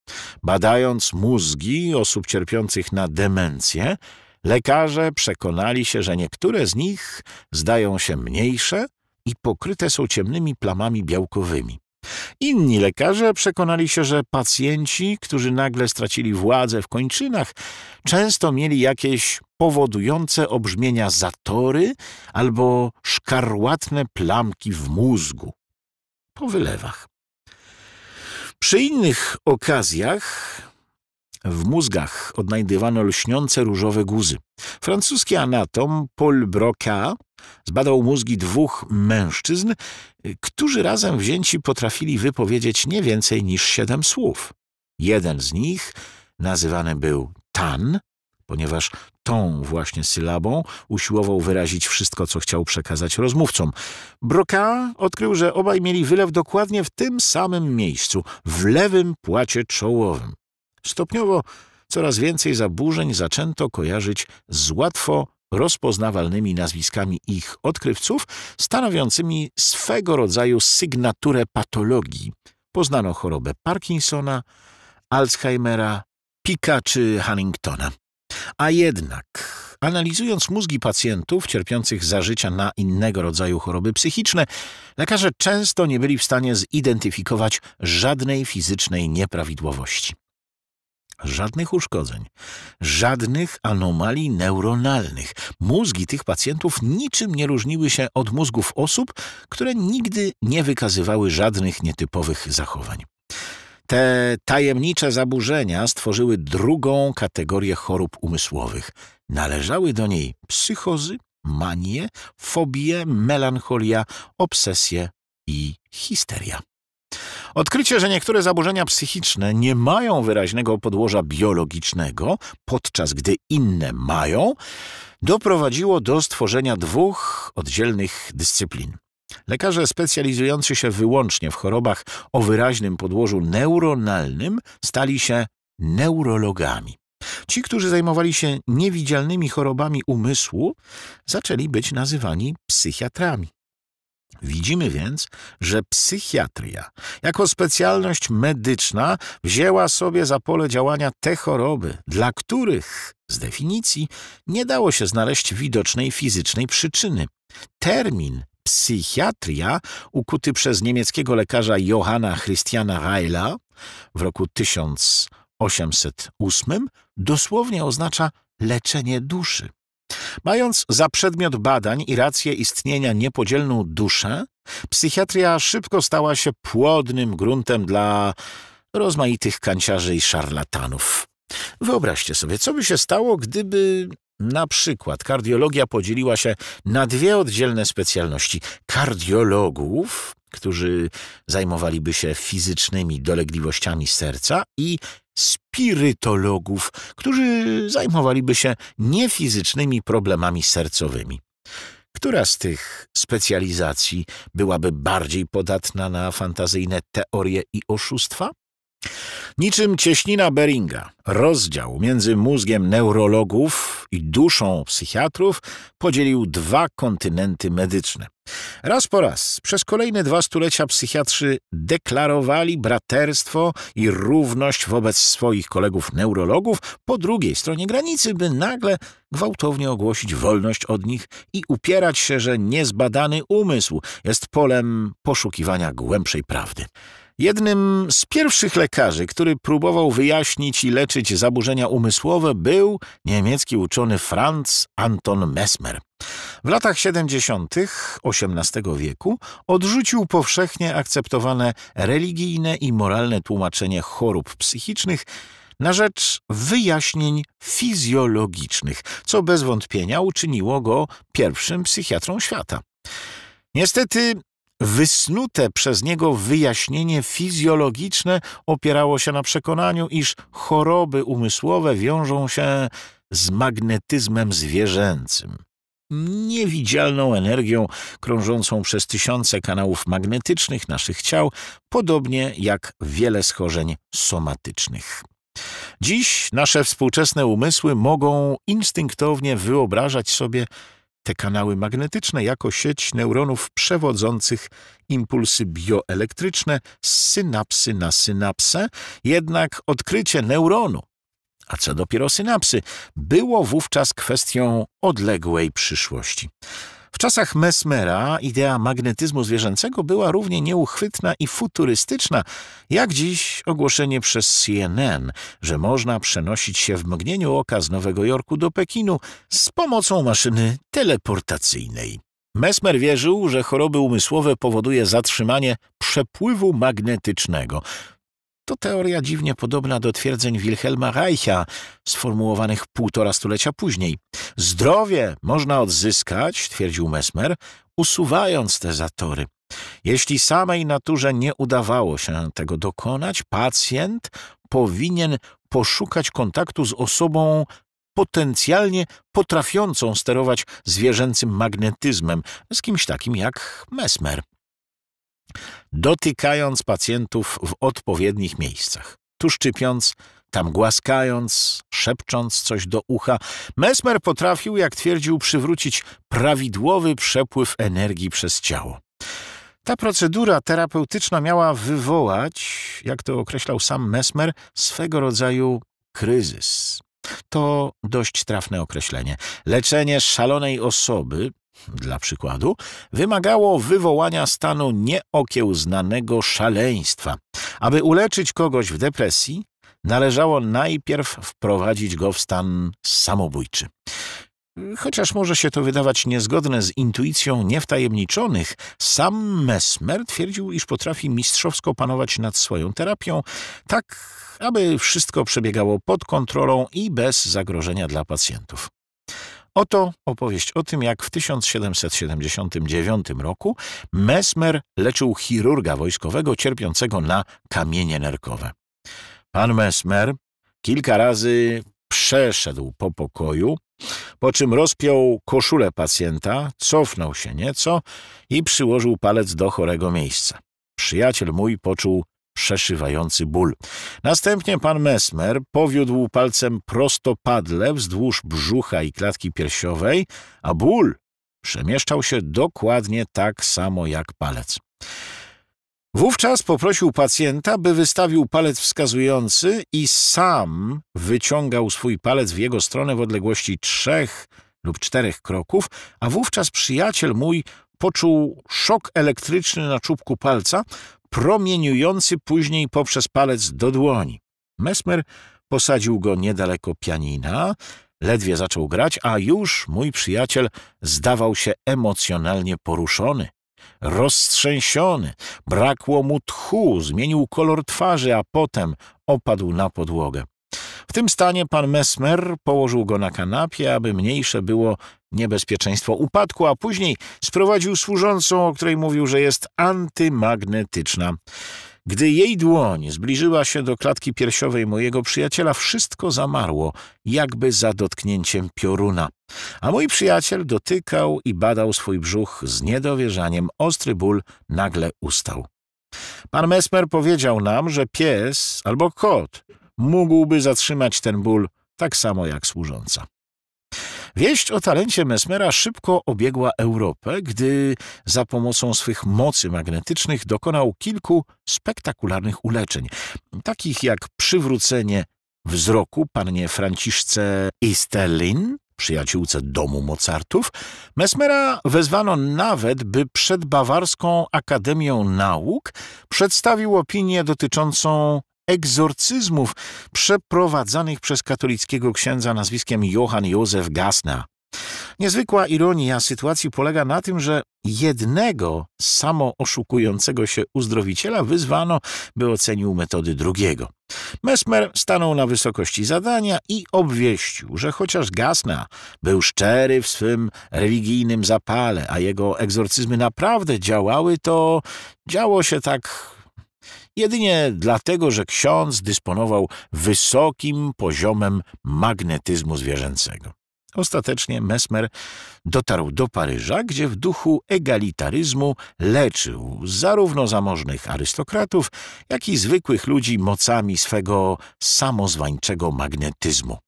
Badając mózgi osób cierpiących na demencję, lekarze przekonali się, że niektóre z nich zdają się mniejsze i pokryte są ciemnymi plamami białkowymi. Inni lekarze przekonali się, że pacjenci, którzy nagle stracili władzę w kończynach, często mieli jakieś powodujące obrzmienia zatory albo szkarłatne plamki w mózgu. Po wylewach. Przy innych okazjach w mózgach odnajdywano lśniące różowe guzy. Francuski anatom Paul Broca Zbadał mózgi dwóch mężczyzn, którzy razem wzięci potrafili wypowiedzieć nie więcej niż siedem słów. Jeden z nich nazywany był Tan, ponieważ tą właśnie sylabą usiłował wyrazić wszystko, co chciał przekazać rozmówcom. Broca odkrył, że obaj mieli wylew dokładnie w tym samym miejscu, w lewym płacie czołowym. Stopniowo coraz więcej zaburzeń zaczęto kojarzyć z łatwo rozpoznawalnymi nazwiskami ich odkrywców, stanowiącymi swego rodzaju sygnaturę patologii. Poznano chorobę Parkinsona, Alzheimera, Pika czy Huntingtona. A jednak, analizując mózgi pacjentów cierpiących za życia na innego rodzaju choroby psychiczne, lekarze często nie byli w stanie zidentyfikować żadnej fizycznej nieprawidłowości. Żadnych uszkodzeń, żadnych anomalii neuronalnych. Mózgi tych pacjentów niczym nie różniły się od mózgów osób, które nigdy nie wykazywały żadnych nietypowych zachowań. Te tajemnicze zaburzenia stworzyły drugą kategorię chorób umysłowych. Należały do niej psychozy, manie, fobie, melancholia, obsesje i histeria. Odkrycie, że niektóre zaburzenia psychiczne nie mają wyraźnego podłoża biologicznego, podczas gdy inne mają, doprowadziło do stworzenia dwóch oddzielnych dyscyplin. Lekarze specjalizujący się wyłącznie w chorobach o wyraźnym podłożu neuronalnym stali się neurologami. Ci, którzy zajmowali się niewidzialnymi chorobami umysłu, zaczęli być nazywani psychiatrami. Widzimy więc, że psychiatria jako specjalność medyczna wzięła sobie za pole działania te choroby, dla których z definicji nie dało się znaleźć widocznej fizycznej przyczyny. Termin psychiatria, ukuty przez niemieckiego lekarza Johanna Christiana Reila w roku 1808, dosłownie oznacza leczenie duszy. Mając za przedmiot badań i rację istnienia niepodzielną duszę, psychiatria szybko stała się płodnym gruntem dla rozmaitych kanciarzy i szarlatanów. Wyobraźcie sobie, co by się stało, gdyby na przykład kardiologia podzieliła się na dwie oddzielne specjalności: kardiologów, którzy zajmowaliby się fizycznymi dolegliwościami serca, i spirytologów, którzy zajmowaliby się niefizycznymi problemami sercowymi. Która z tych specjalizacji byłaby bardziej podatna na fantazyjne teorie i oszustwa? Niczym cieśnina Beringa, rozdział między mózgiem neurologów i duszą psychiatrów podzielił dwa kontynenty medyczne. Raz po raz przez kolejne dwa stulecia psychiatrzy deklarowali braterstwo i równość wobec swoich kolegów neurologów po drugiej stronie granicy, by nagle gwałtownie ogłosić wolność od nich i upierać się, że niezbadany umysł jest polem poszukiwania głębszej prawdy. Jednym z pierwszych lekarzy, który próbował wyjaśnić i leczyć zaburzenia umysłowe, był niemiecki uczony Franz Anton Mesmer. W latach 70. XVIII wieku odrzucił powszechnie akceptowane religijne i moralne tłumaczenie chorób psychicznych na rzecz wyjaśnień fizjologicznych, co bez wątpienia uczyniło go pierwszym psychiatrą świata. Niestety wysnute przez niego wyjaśnienie fizjologiczne opierało się na przekonaniu, iż choroby umysłowe wiążą się z magnetyzmem zwierzęcym. Niewidzialną energią krążącą przez tysiące kanałów magnetycznych naszych ciał, podobnie jak wiele schorzeń somatycznych. Dziś nasze współczesne umysły mogą instynktownie wyobrażać sobie te kanały magnetyczne jako sieć neuronów przewodzących impulsy bioelektryczne z synapsy na synapsę, jednak odkrycie neuronu, a co dopiero synapsy, było wówczas kwestią odległej przyszłości. W czasach Mesmera idea magnetyzmu zwierzęcego była równie nieuchwytna i futurystyczna, jak dziś ogłoszenie przez CNN, że można przenosić się w mgnieniu oka z Nowego Jorku do Pekinu z pomocą maszyny teleportacyjnej. Mesmer wierzył, że choroby umysłowe powoduje zatrzymanie przepływu magnetycznego, to teoria dziwnie podobna do twierdzeń Wilhelma Reicha, sformułowanych półtora stulecia później. Zdrowie można odzyskać, twierdził Mesmer, usuwając te zatory. Jeśli samej naturze nie udawało się tego dokonać, pacjent powinien poszukać kontaktu z osobą potencjalnie potrafiącą sterować zwierzęcym magnetyzmem, z kimś takim jak Mesmer dotykając pacjentów w odpowiednich miejscach. Tu szczypiąc, tam głaskając, szepcząc coś do ucha, Mesmer potrafił, jak twierdził, przywrócić prawidłowy przepływ energii przez ciało. Ta procedura terapeutyczna miała wywołać, jak to określał sam Mesmer, swego rodzaju kryzys. To dość trafne określenie. Leczenie szalonej osoby dla przykładu, wymagało wywołania stanu nieokiełznanego szaleństwa. Aby uleczyć kogoś w depresji, należało najpierw wprowadzić go w stan samobójczy. Chociaż może się to wydawać niezgodne z intuicją niewtajemniczonych, sam Mesmer twierdził, iż potrafi mistrzowsko panować nad swoją terapią, tak aby wszystko przebiegało pod kontrolą i bez zagrożenia dla pacjentów. Oto opowieść o tym, jak w 1779 roku Mesmer leczył chirurga wojskowego cierpiącego na kamienie nerkowe. Pan Mesmer kilka razy przeszedł po pokoju, po czym rozpiął koszulę pacjenta, cofnął się nieco i przyłożył palec do chorego miejsca. Przyjaciel mój poczuł przeszywający ból. Następnie pan Mesmer powiódł palcem prostopadle wzdłuż brzucha i klatki piersiowej, a ból przemieszczał się dokładnie tak samo jak palec. Wówczas poprosił pacjenta, by wystawił palec wskazujący i sam wyciągał swój palec w jego stronę w odległości trzech lub czterech kroków, a wówczas przyjaciel mój poczuł szok elektryczny na czubku palca, promieniujący później poprzez palec do dłoni. Mesmer posadził go niedaleko pianina, ledwie zaczął grać, a już mój przyjaciel zdawał się emocjonalnie poruszony. Roztrzęsiony, brakło mu tchu, zmienił kolor twarzy, a potem opadł na podłogę. W tym stanie pan Mesmer położył go na kanapie, aby mniejsze było niebezpieczeństwo upadku, a później sprowadził służącą, o której mówił, że jest antymagnetyczna. Gdy jej dłoń zbliżyła się do klatki piersiowej mojego przyjaciela, wszystko zamarło, jakby za dotknięciem pioruna. A mój przyjaciel dotykał i badał swój brzuch z niedowierzaniem. Ostry ból nagle ustał. Pan Mesmer powiedział nam, że pies albo kot mógłby zatrzymać ten ból tak samo jak służąca. Wieść o talencie Mesmera szybko obiegła Europę, gdy za pomocą swych mocy magnetycznych dokonał kilku spektakularnych uleczeń, takich jak przywrócenie wzroku pannie Franciszce Easterlin, przyjaciółce domu Mozartów, Mesmera wezwano nawet, by przed Bawarską Akademią Nauk przedstawił opinię dotyczącą egzorcyzmów przeprowadzanych przez katolickiego księdza nazwiskiem Johann Józef Gasna. Niezwykła ironia sytuacji polega na tym, że jednego samooszukującego się uzdrowiciela wyzwano, by ocenił metody drugiego. Mesmer stanął na wysokości zadania i obwieścił, że chociaż Gasna był szczery w swym religijnym zapale, a jego egzorcyzmy naprawdę działały, to działo się tak jedynie dlatego, że ksiądz dysponował wysokim poziomem magnetyzmu zwierzęcego. Ostatecznie Mesmer dotarł do Paryża, gdzie w duchu egalitaryzmu leczył zarówno zamożnych arystokratów, jak i zwykłych ludzi mocami swego samozwańczego magnetyzmu.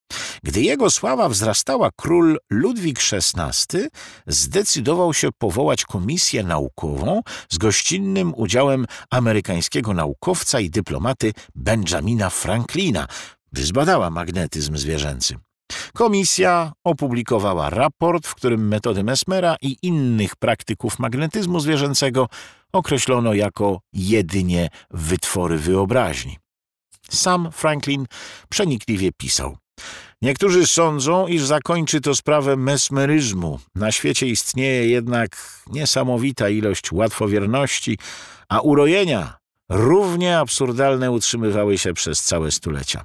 Gdy jego sława wzrastała, król Ludwik XVI zdecydował się powołać komisję naukową z gościnnym udziałem amerykańskiego naukowca i dyplomaty Benjamina Franklina. by zbadała magnetyzm zwierzęcy. Komisja opublikowała raport, w którym metody Mesmera i innych praktyków magnetyzmu zwierzęcego określono jako jedynie wytwory wyobraźni. Sam Franklin przenikliwie pisał. Niektórzy sądzą, iż zakończy to sprawę mesmeryzmu. Na świecie istnieje jednak niesamowita ilość łatwowierności, a urojenia równie absurdalne utrzymywały się przez całe stulecia.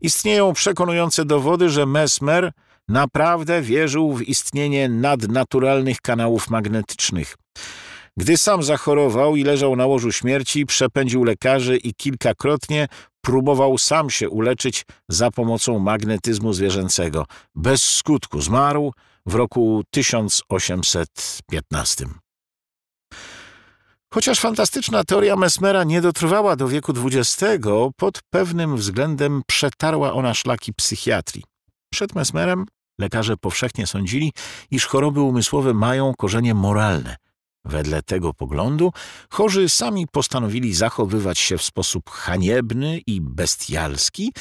Istnieją przekonujące dowody, że Mesmer naprawdę wierzył w istnienie nadnaturalnych kanałów magnetycznych. Gdy sam zachorował i leżał na łożu śmierci, przepędził lekarzy i kilkakrotnie próbował sam się uleczyć za pomocą magnetyzmu zwierzęcego. Bez skutku zmarł w roku 1815. Chociaż fantastyczna teoria Mesmera nie dotrwała do wieku XX, pod pewnym względem przetarła ona szlaki psychiatrii. Przed Mesmerem lekarze powszechnie sądzili, iż choroby umysłowe mają korzenie moralne – Wedle tego poglądu chorzy sami postanowili zachowywać się w sposób haniebny i bestialski,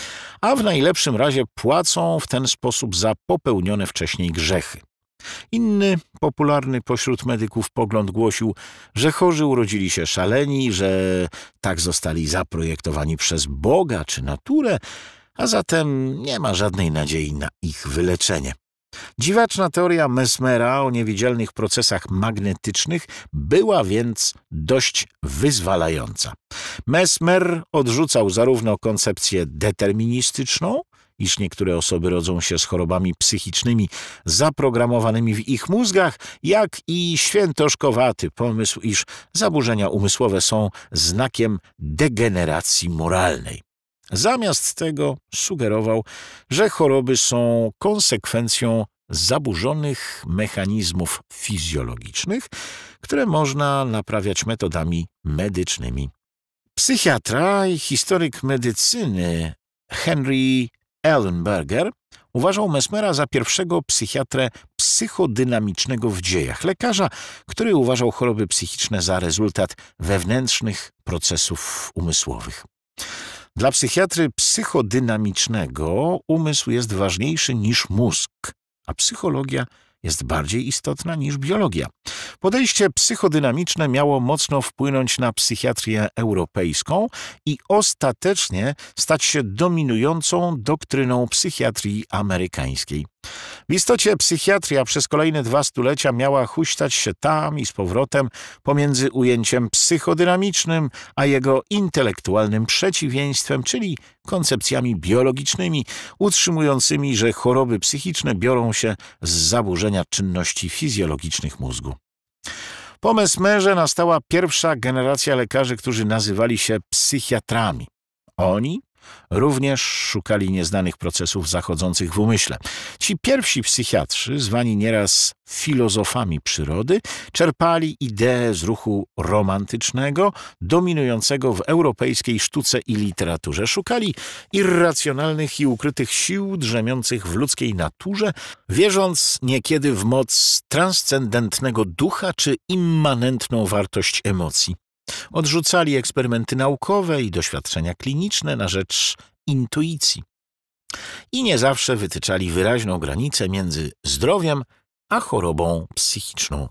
a w najlepszym razie płacą w ten sposób za popełnione wcześniej grzechy. Inny, popularny pośród medyków pogląd głosił, że chorzy urodzili się szaleni, że tak zostali zaprojektowani przez Boga czy naturę, a zatem nie ma żadnej nadziei na ich wyleczenie. Dziwaczna teoria Mesmera o niewidzialnych procesach magnetycznych była więc dość wyzwalająca. Mesmer odrzucał zarówno koncepcję deterministyczną, iż niektóre osoby rodzą się z chorobami psychicznymi zaprogramowanymi w ich mózgach, jak i świętoszkowaty pomysł, iż zaburzenia umysłowe są znakiem degeneracji moralnej. Zamiast tego sugerował, że choroby są konsekwencją zaburzonych mechanizmów fizjologicznych, które można naprawiać metodami medycznymi. Psychiatra i historyk medycyny Henry Ellenberger uważał Mesmera za pierwszego psychiatrę psychodynamicznego w dziejach, lekarza, który uważał choroby psychiczne za rezultat wewnętrznych procesów umysłowych. Dla psychiatry psychodynamicznego umysł jest ważniejszy niż mózg, a psychologia jest bardziej istotna niż biologia. Podejście psychodynamiczne miało mocno wpłynąć na psychiatrię europejską i ostatecznie stać się dominującą doktryną psychiatrii amerykańskiej. W istocie psychiatria przez kolejne dwa stulecia miała huśtać się tam i z powrotem pomiędzy ujęciem psychodynamicznym a jego intelektualnym przeciwieństwem, czyli koncepcjami biologicznymi, utrzymującymi, że choroby psychiczne biorą się z zaburzenia czynności fizjologicznych mózgu. Po Mesmerze nastała pierwsza generacja lekarzy, którzy nazywali się psychiatrami. Oni Również szukali nieznanych procesów zachodzących w umyśle. Ci pierwsi psychiatrzy, zwani nieraz filozofami przyrody, czerpali ideę z ruchu romantycznego, dominującego w europejskiej sztuce i literaturze. Szukali irracjonalnych i ukrytych sił drzemiących w ludzkiej naturze, wierząc niekiedy w moc transcendentnego ducha czy immanentną wartość emocji. Odrzucali eksperymenty naukowe i doświadczenia kliniczne na rzecz intuicji. I nie zawsze wytyczali wyraźną granicę między zdrowiem a chorobą psychiczną.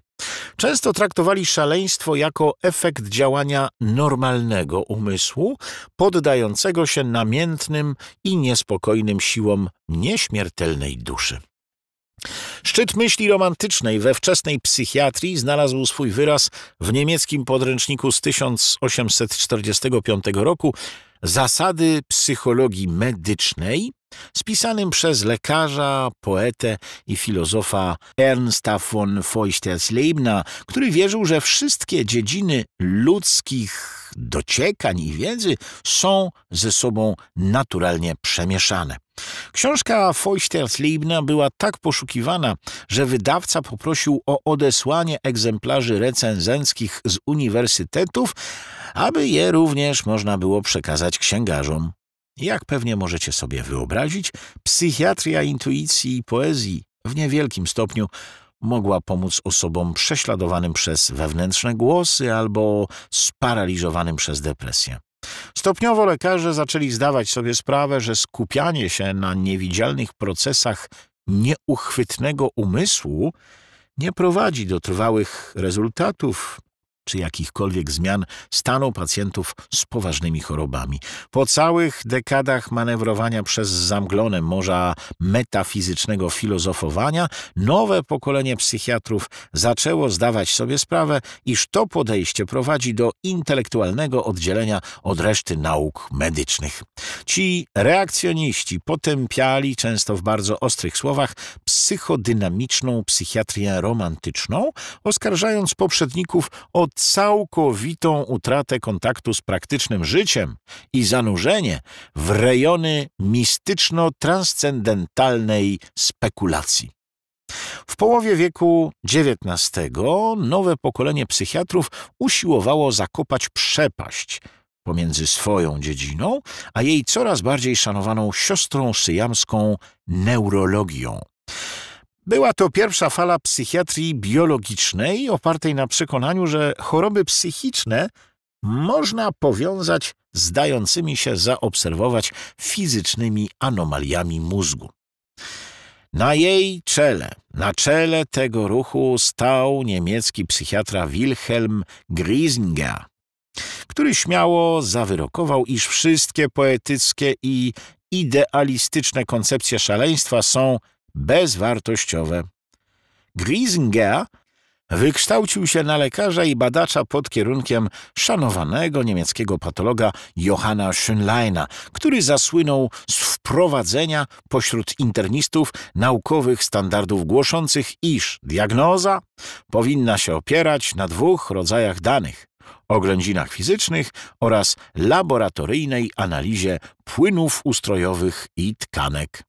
Często traktowali szaleństwo jako efekt działania normalnego umysłu, poddającego się namiętnym i niespokojnym siłom nieśmiertelnej duszy. Szczyt myśli romantycznej we wczesnej psychiatrii znalazł swój wyraz w niemieckim podręczniku z 1845 roku Zasady psychologii medycznej spisanym przez lekarza, poetę i filozofa Ernsta von Feuchterslebna, który wierzył, że wszystkie dziedziny ludzkich dociekań i wiedzy są ze sobą naturalnie przemieszane. Książka Feuchterslebna była tak poszukiwana, że wydawca poprosił o odesłanie egzemplarzy recenzenckich z uniwersytetów, aby je również można było przekazać księgarzom. Jak pewnie możecie sobie wyobrazić, psychiatria intuicji i poezji w niewielkim stopniu mogła pomóc osobom prześladowanym przez wewnętrzne głosy albo sparaliżowanym przez depresję. Stopniowo lekarze zaczęli zdawać sobie sprawę, że skupianie się na niewidzialnych procesach nieuchwytnego umysłu nie prowadzi do trwałych rezultatów, czy jakichkolwiek zmian stanu pacjentów z poważnymi chorobami. Po całych dekadach manewrowania przez zamglone morza metafizycznego filozofowania, nowe pokolenie psychiatrów zaczęło zdawać sobie sprawę, iż to podejście prowadzi do intelektualnego oddzielenia od reszty nauk medycznych. Ci reakcjoniści potępiali, często w bardzo ostrych słowach, psychodynamiczną psychiatrię romantyczną, oskarżając poprzedników o całkowitą utratę kontaktu z praktycznym życiem i zanurzenie w rejony mistyczno-transcendentalnej spekulacji. W połowie wieku XIX nowe pokolenie psychiatrów usiłowało zakopać przepaść pomiędzy swoją dziedziną a jej coraz bardziej szanowaną siostrą syjamską neurologią. Była to pierwsza fala psychiatrii biologicznej, opartej na przekonaniu, że choroby psychiczne można powiązać z dającymi się zaobserwować fizycznymi anomaliami mózgu. Na jej czele, na czele tego ruchu stał niemiecki psychiatra Wilhelm Griesinger, który śmiało zawyrokował, iż wszystkie poetyckie i idealistyczne koncepcje szaleństwa są bezwartościowe. Grisinger wykształcił się na lekarza i badacza pod kierunkiem szanowanego niemieckiego patologa Johanna Schönleina, który zasłynął z wprowadzenia pośród internistów naukowych standardów głoszących, iż diagnoza powinna się opierać na dwóch rodzajach danych oględzinach fizycznych oraz laboratoryjnej analizie płynów ustrojowych i tkanek.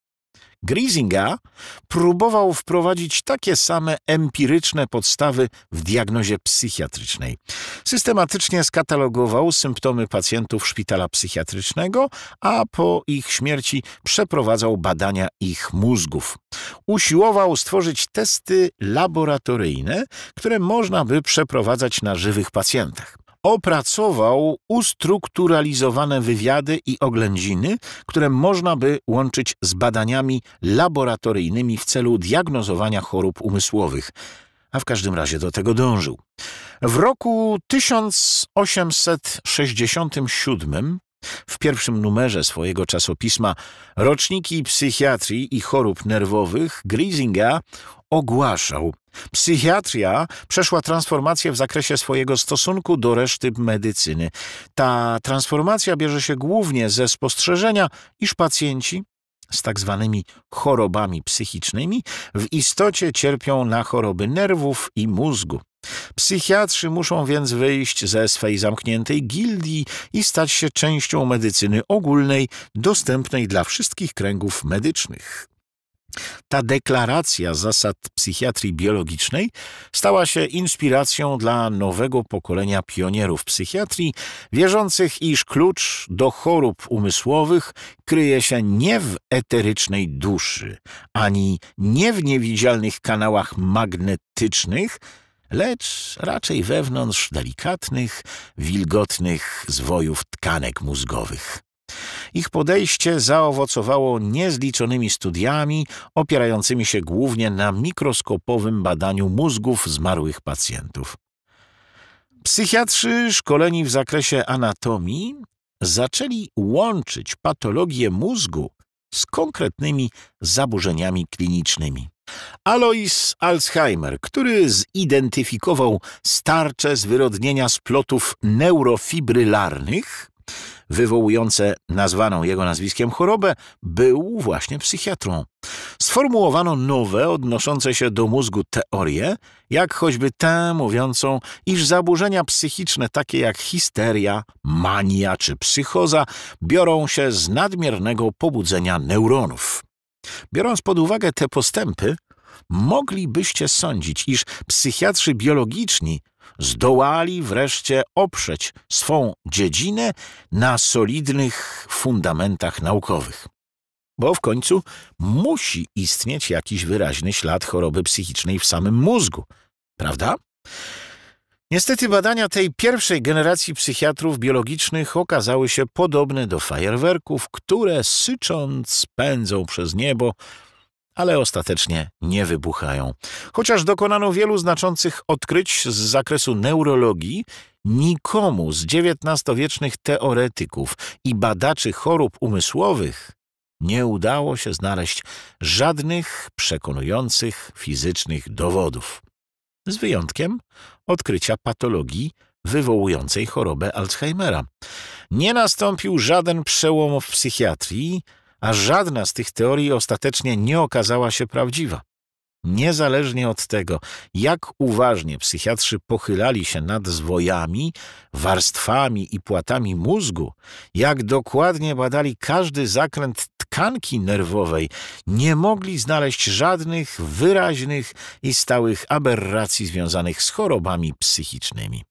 Grisinga próbował wprowadzić takie same empiryczne podstawy w diagnozie psychiatrycznej. Systematycznie skatalogował symptomy pacjentów szpitala psychiatrycznego, a po ich śmierci przeprowadzał badania ich mózgów. Usiłował stworzyć testy laboratoryjne, które można by przeprowadzać na żywych pacjentach opracował ustrukturalizowane wywiady i oględziny, które można by łączyć z badaniami laboratoryjnymi w celu diagnozowania chorób umysłowych a w każdym razie do tego dążył. W roku 1867 w pierwszym numerze swojego czasopisma Roczniki Psychiatrii i Chorób Nerwowych Grisinga ogłaszał. Psychiatria przeszła transformację w zakresie swojego stosunku do reszty medycyny. Ta transformacja bierze się głównie ze spostrzeżenia, iż pacjenci z tak zwanymi chorobami psychicznymi w istocie cierpią na choroby nerwów i mózgu. Psychiatrzy muszą więc wyjść ze swej zamkniętej gildii i stać się częścią medycyny ogólnej, dostępnej dla wszystkich kręgów medycznych. Ta deklaracja zasad psychiatrii biologicznej stała się inspiracją dla nowego pokolenia pionierów psychiatrii, wierzących, iż klucz do chorób umysłowych kryje się nie w eterycznej duszy, ani nie w niewidzialnych kanałach magnetycznych, lecz raczej wewnątrz delikatnych, wilgotnych zwojów tkanek mózgowych. Ich podejście zaowocowało niezliczonymi studiami opierającymi się głównie na mikroskopowym badaniu mózgów zmarłych pacjentów. Psychiatrzy szkoleni w zakresie anatomii zaczęli łączyć patologię mózgu z konkretnymi zaburzeniami klinicznymi. Alois Alzheimer, który zidentyfikował starcze zwyrodnienia splotów neurofibrylarnych, wywołujące nazwaną jego nazwiskiem chorobę, był właśnie psychiatrą. Sformułowano nowe, odnoszące się do mózgu teorie, jak choćby tę mówiącą, iż zaburzenia psychiczne takie jak histeria, mania czy psychoza biorą się z nadmiernego pobudzenia neuronów. Biorąc pod uwagę te postępy, moglibyście sądzić, iż psychiatrzy biologiczni zdołali wreszcie oprzeć swą dziedzinę na solidnych fundamentach naukowych. Bo w końcu musi istnieć jakiś wyraźny ślad choroby psychicznej w samym mózgu, prawda? Niestety badania tej pierwszej generacji psychiatrów biologicznych okazały się podobne do fajerwerków, które sycząc pędzą przez niebo ale ostatecznie nie wybuchają. Chociaż dokonano wielu znaczących odkryć z zakresu neurologii, nikomu z XIX-wiecznych teoretyków i badaczy chorób umysłowych nie udało się znaleźć żadnych przekonujących fizycznych dowodów. Z wyjątkiem odkrycia patologii wywołującej chorobę Alzheimera. Nie nastąpił żaden przełom w psychiatrii, a żadna z tych teorii ostatecznie nie okazała się prawdziwa. Niezależnie od tego, jak uważnie psychiatrzy pochylali się nad zwojami, warstwami i płatami mózgu, jak dokładnie badali każdy zakręt tkanki nerwowej, nie mogli znaleźć żadnych wyraźnych i stałych aberracji związanych z chorobami psychicznymi.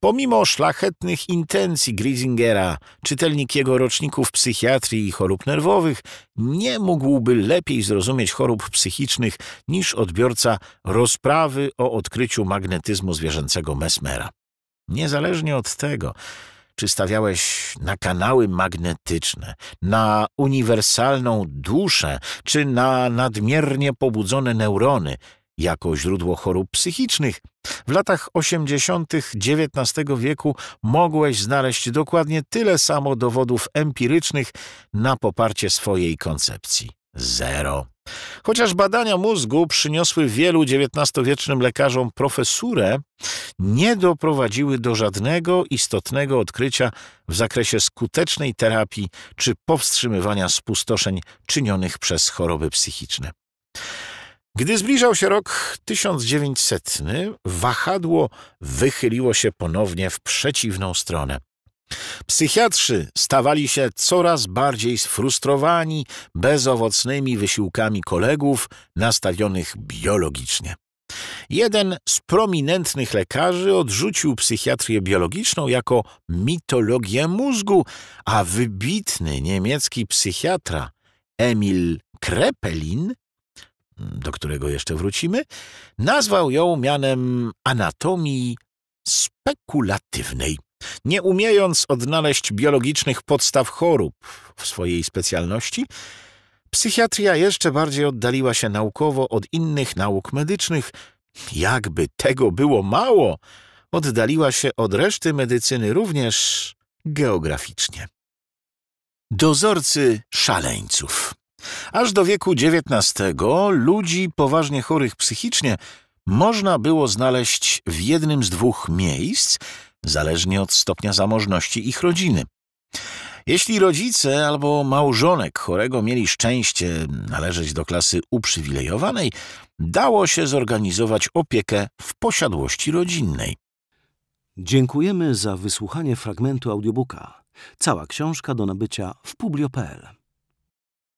Pomimo szlachetnych intencji Grisingera, czytelnik jego roczników psychiatrii i chorób nerwowych nie mógłby lepiej zrozumieć chorób psychicznych niż odbiorca rozprawy o odkryciu magnetyzmu zwierzęcego Mesmera. Niezależnie od tego, czy stawiałeś na kanały magnetyczne, na uniwersalną duszę, czy na nadmiernie pobudzone neurony – jako źródło chorób psychicznych. W latach 80. XIX wieku mogłeś znaleźć dokładnie tyle samo dowodów empirycznych na poparcie swojej koncepcji. Zero. Chociaż badania mózgu przyniosły wielu XIX-wiecznym lekarzom profesurę, nie doprowadziły do żadnego istotnego odkrycia w zakresie skutecznej terapii czy powstrzymywania spustoszeń czynionych przez choroby psychiczne. Gdy zbliżał się rok 1900, wahadło wychyliło się ponownie w przeciwną stronę. Psychiatrzy stawali się coraz bardziej sfrustrowani bezowocnymi wysiłkami kolegów nastawionych biologicznie. Jeden z prominentnych lekarzy odrzucił psychiatrię biologiczną jako mitologię mózgu, a wybitny niemiecki psychiatra Emil Krepelin do którego jeszcze wrócimy, nazwał ją mianem anatomii spekulatywnej. Nie umiejąc odnaleźć biologicznych podstaw chorób w swojej specjalności, psychiatria jeszcze bardziej oddaliła się naukowo od innych nauk medycznych. Jakby tego było mało, oddaliła się od reszty medycyny również geograficznie. Dozorcy szaleńców. Aż do wieku XIX ludzi poważnie chorych psychicznie można było znaleźć w jednym z dwóch miejsc, zależnie od stopnia zamożności ich rodziny. Jeśli rodzice albo małżonek chorego mieli szczęście należeć do klasy uprzywilejowanej, dało się zorganizować opiekę w posiadłości rodzinnej. Dziękujemy za wysłuchanie fragmentu audiobooka. Cała książka do nabycia w publio.pl.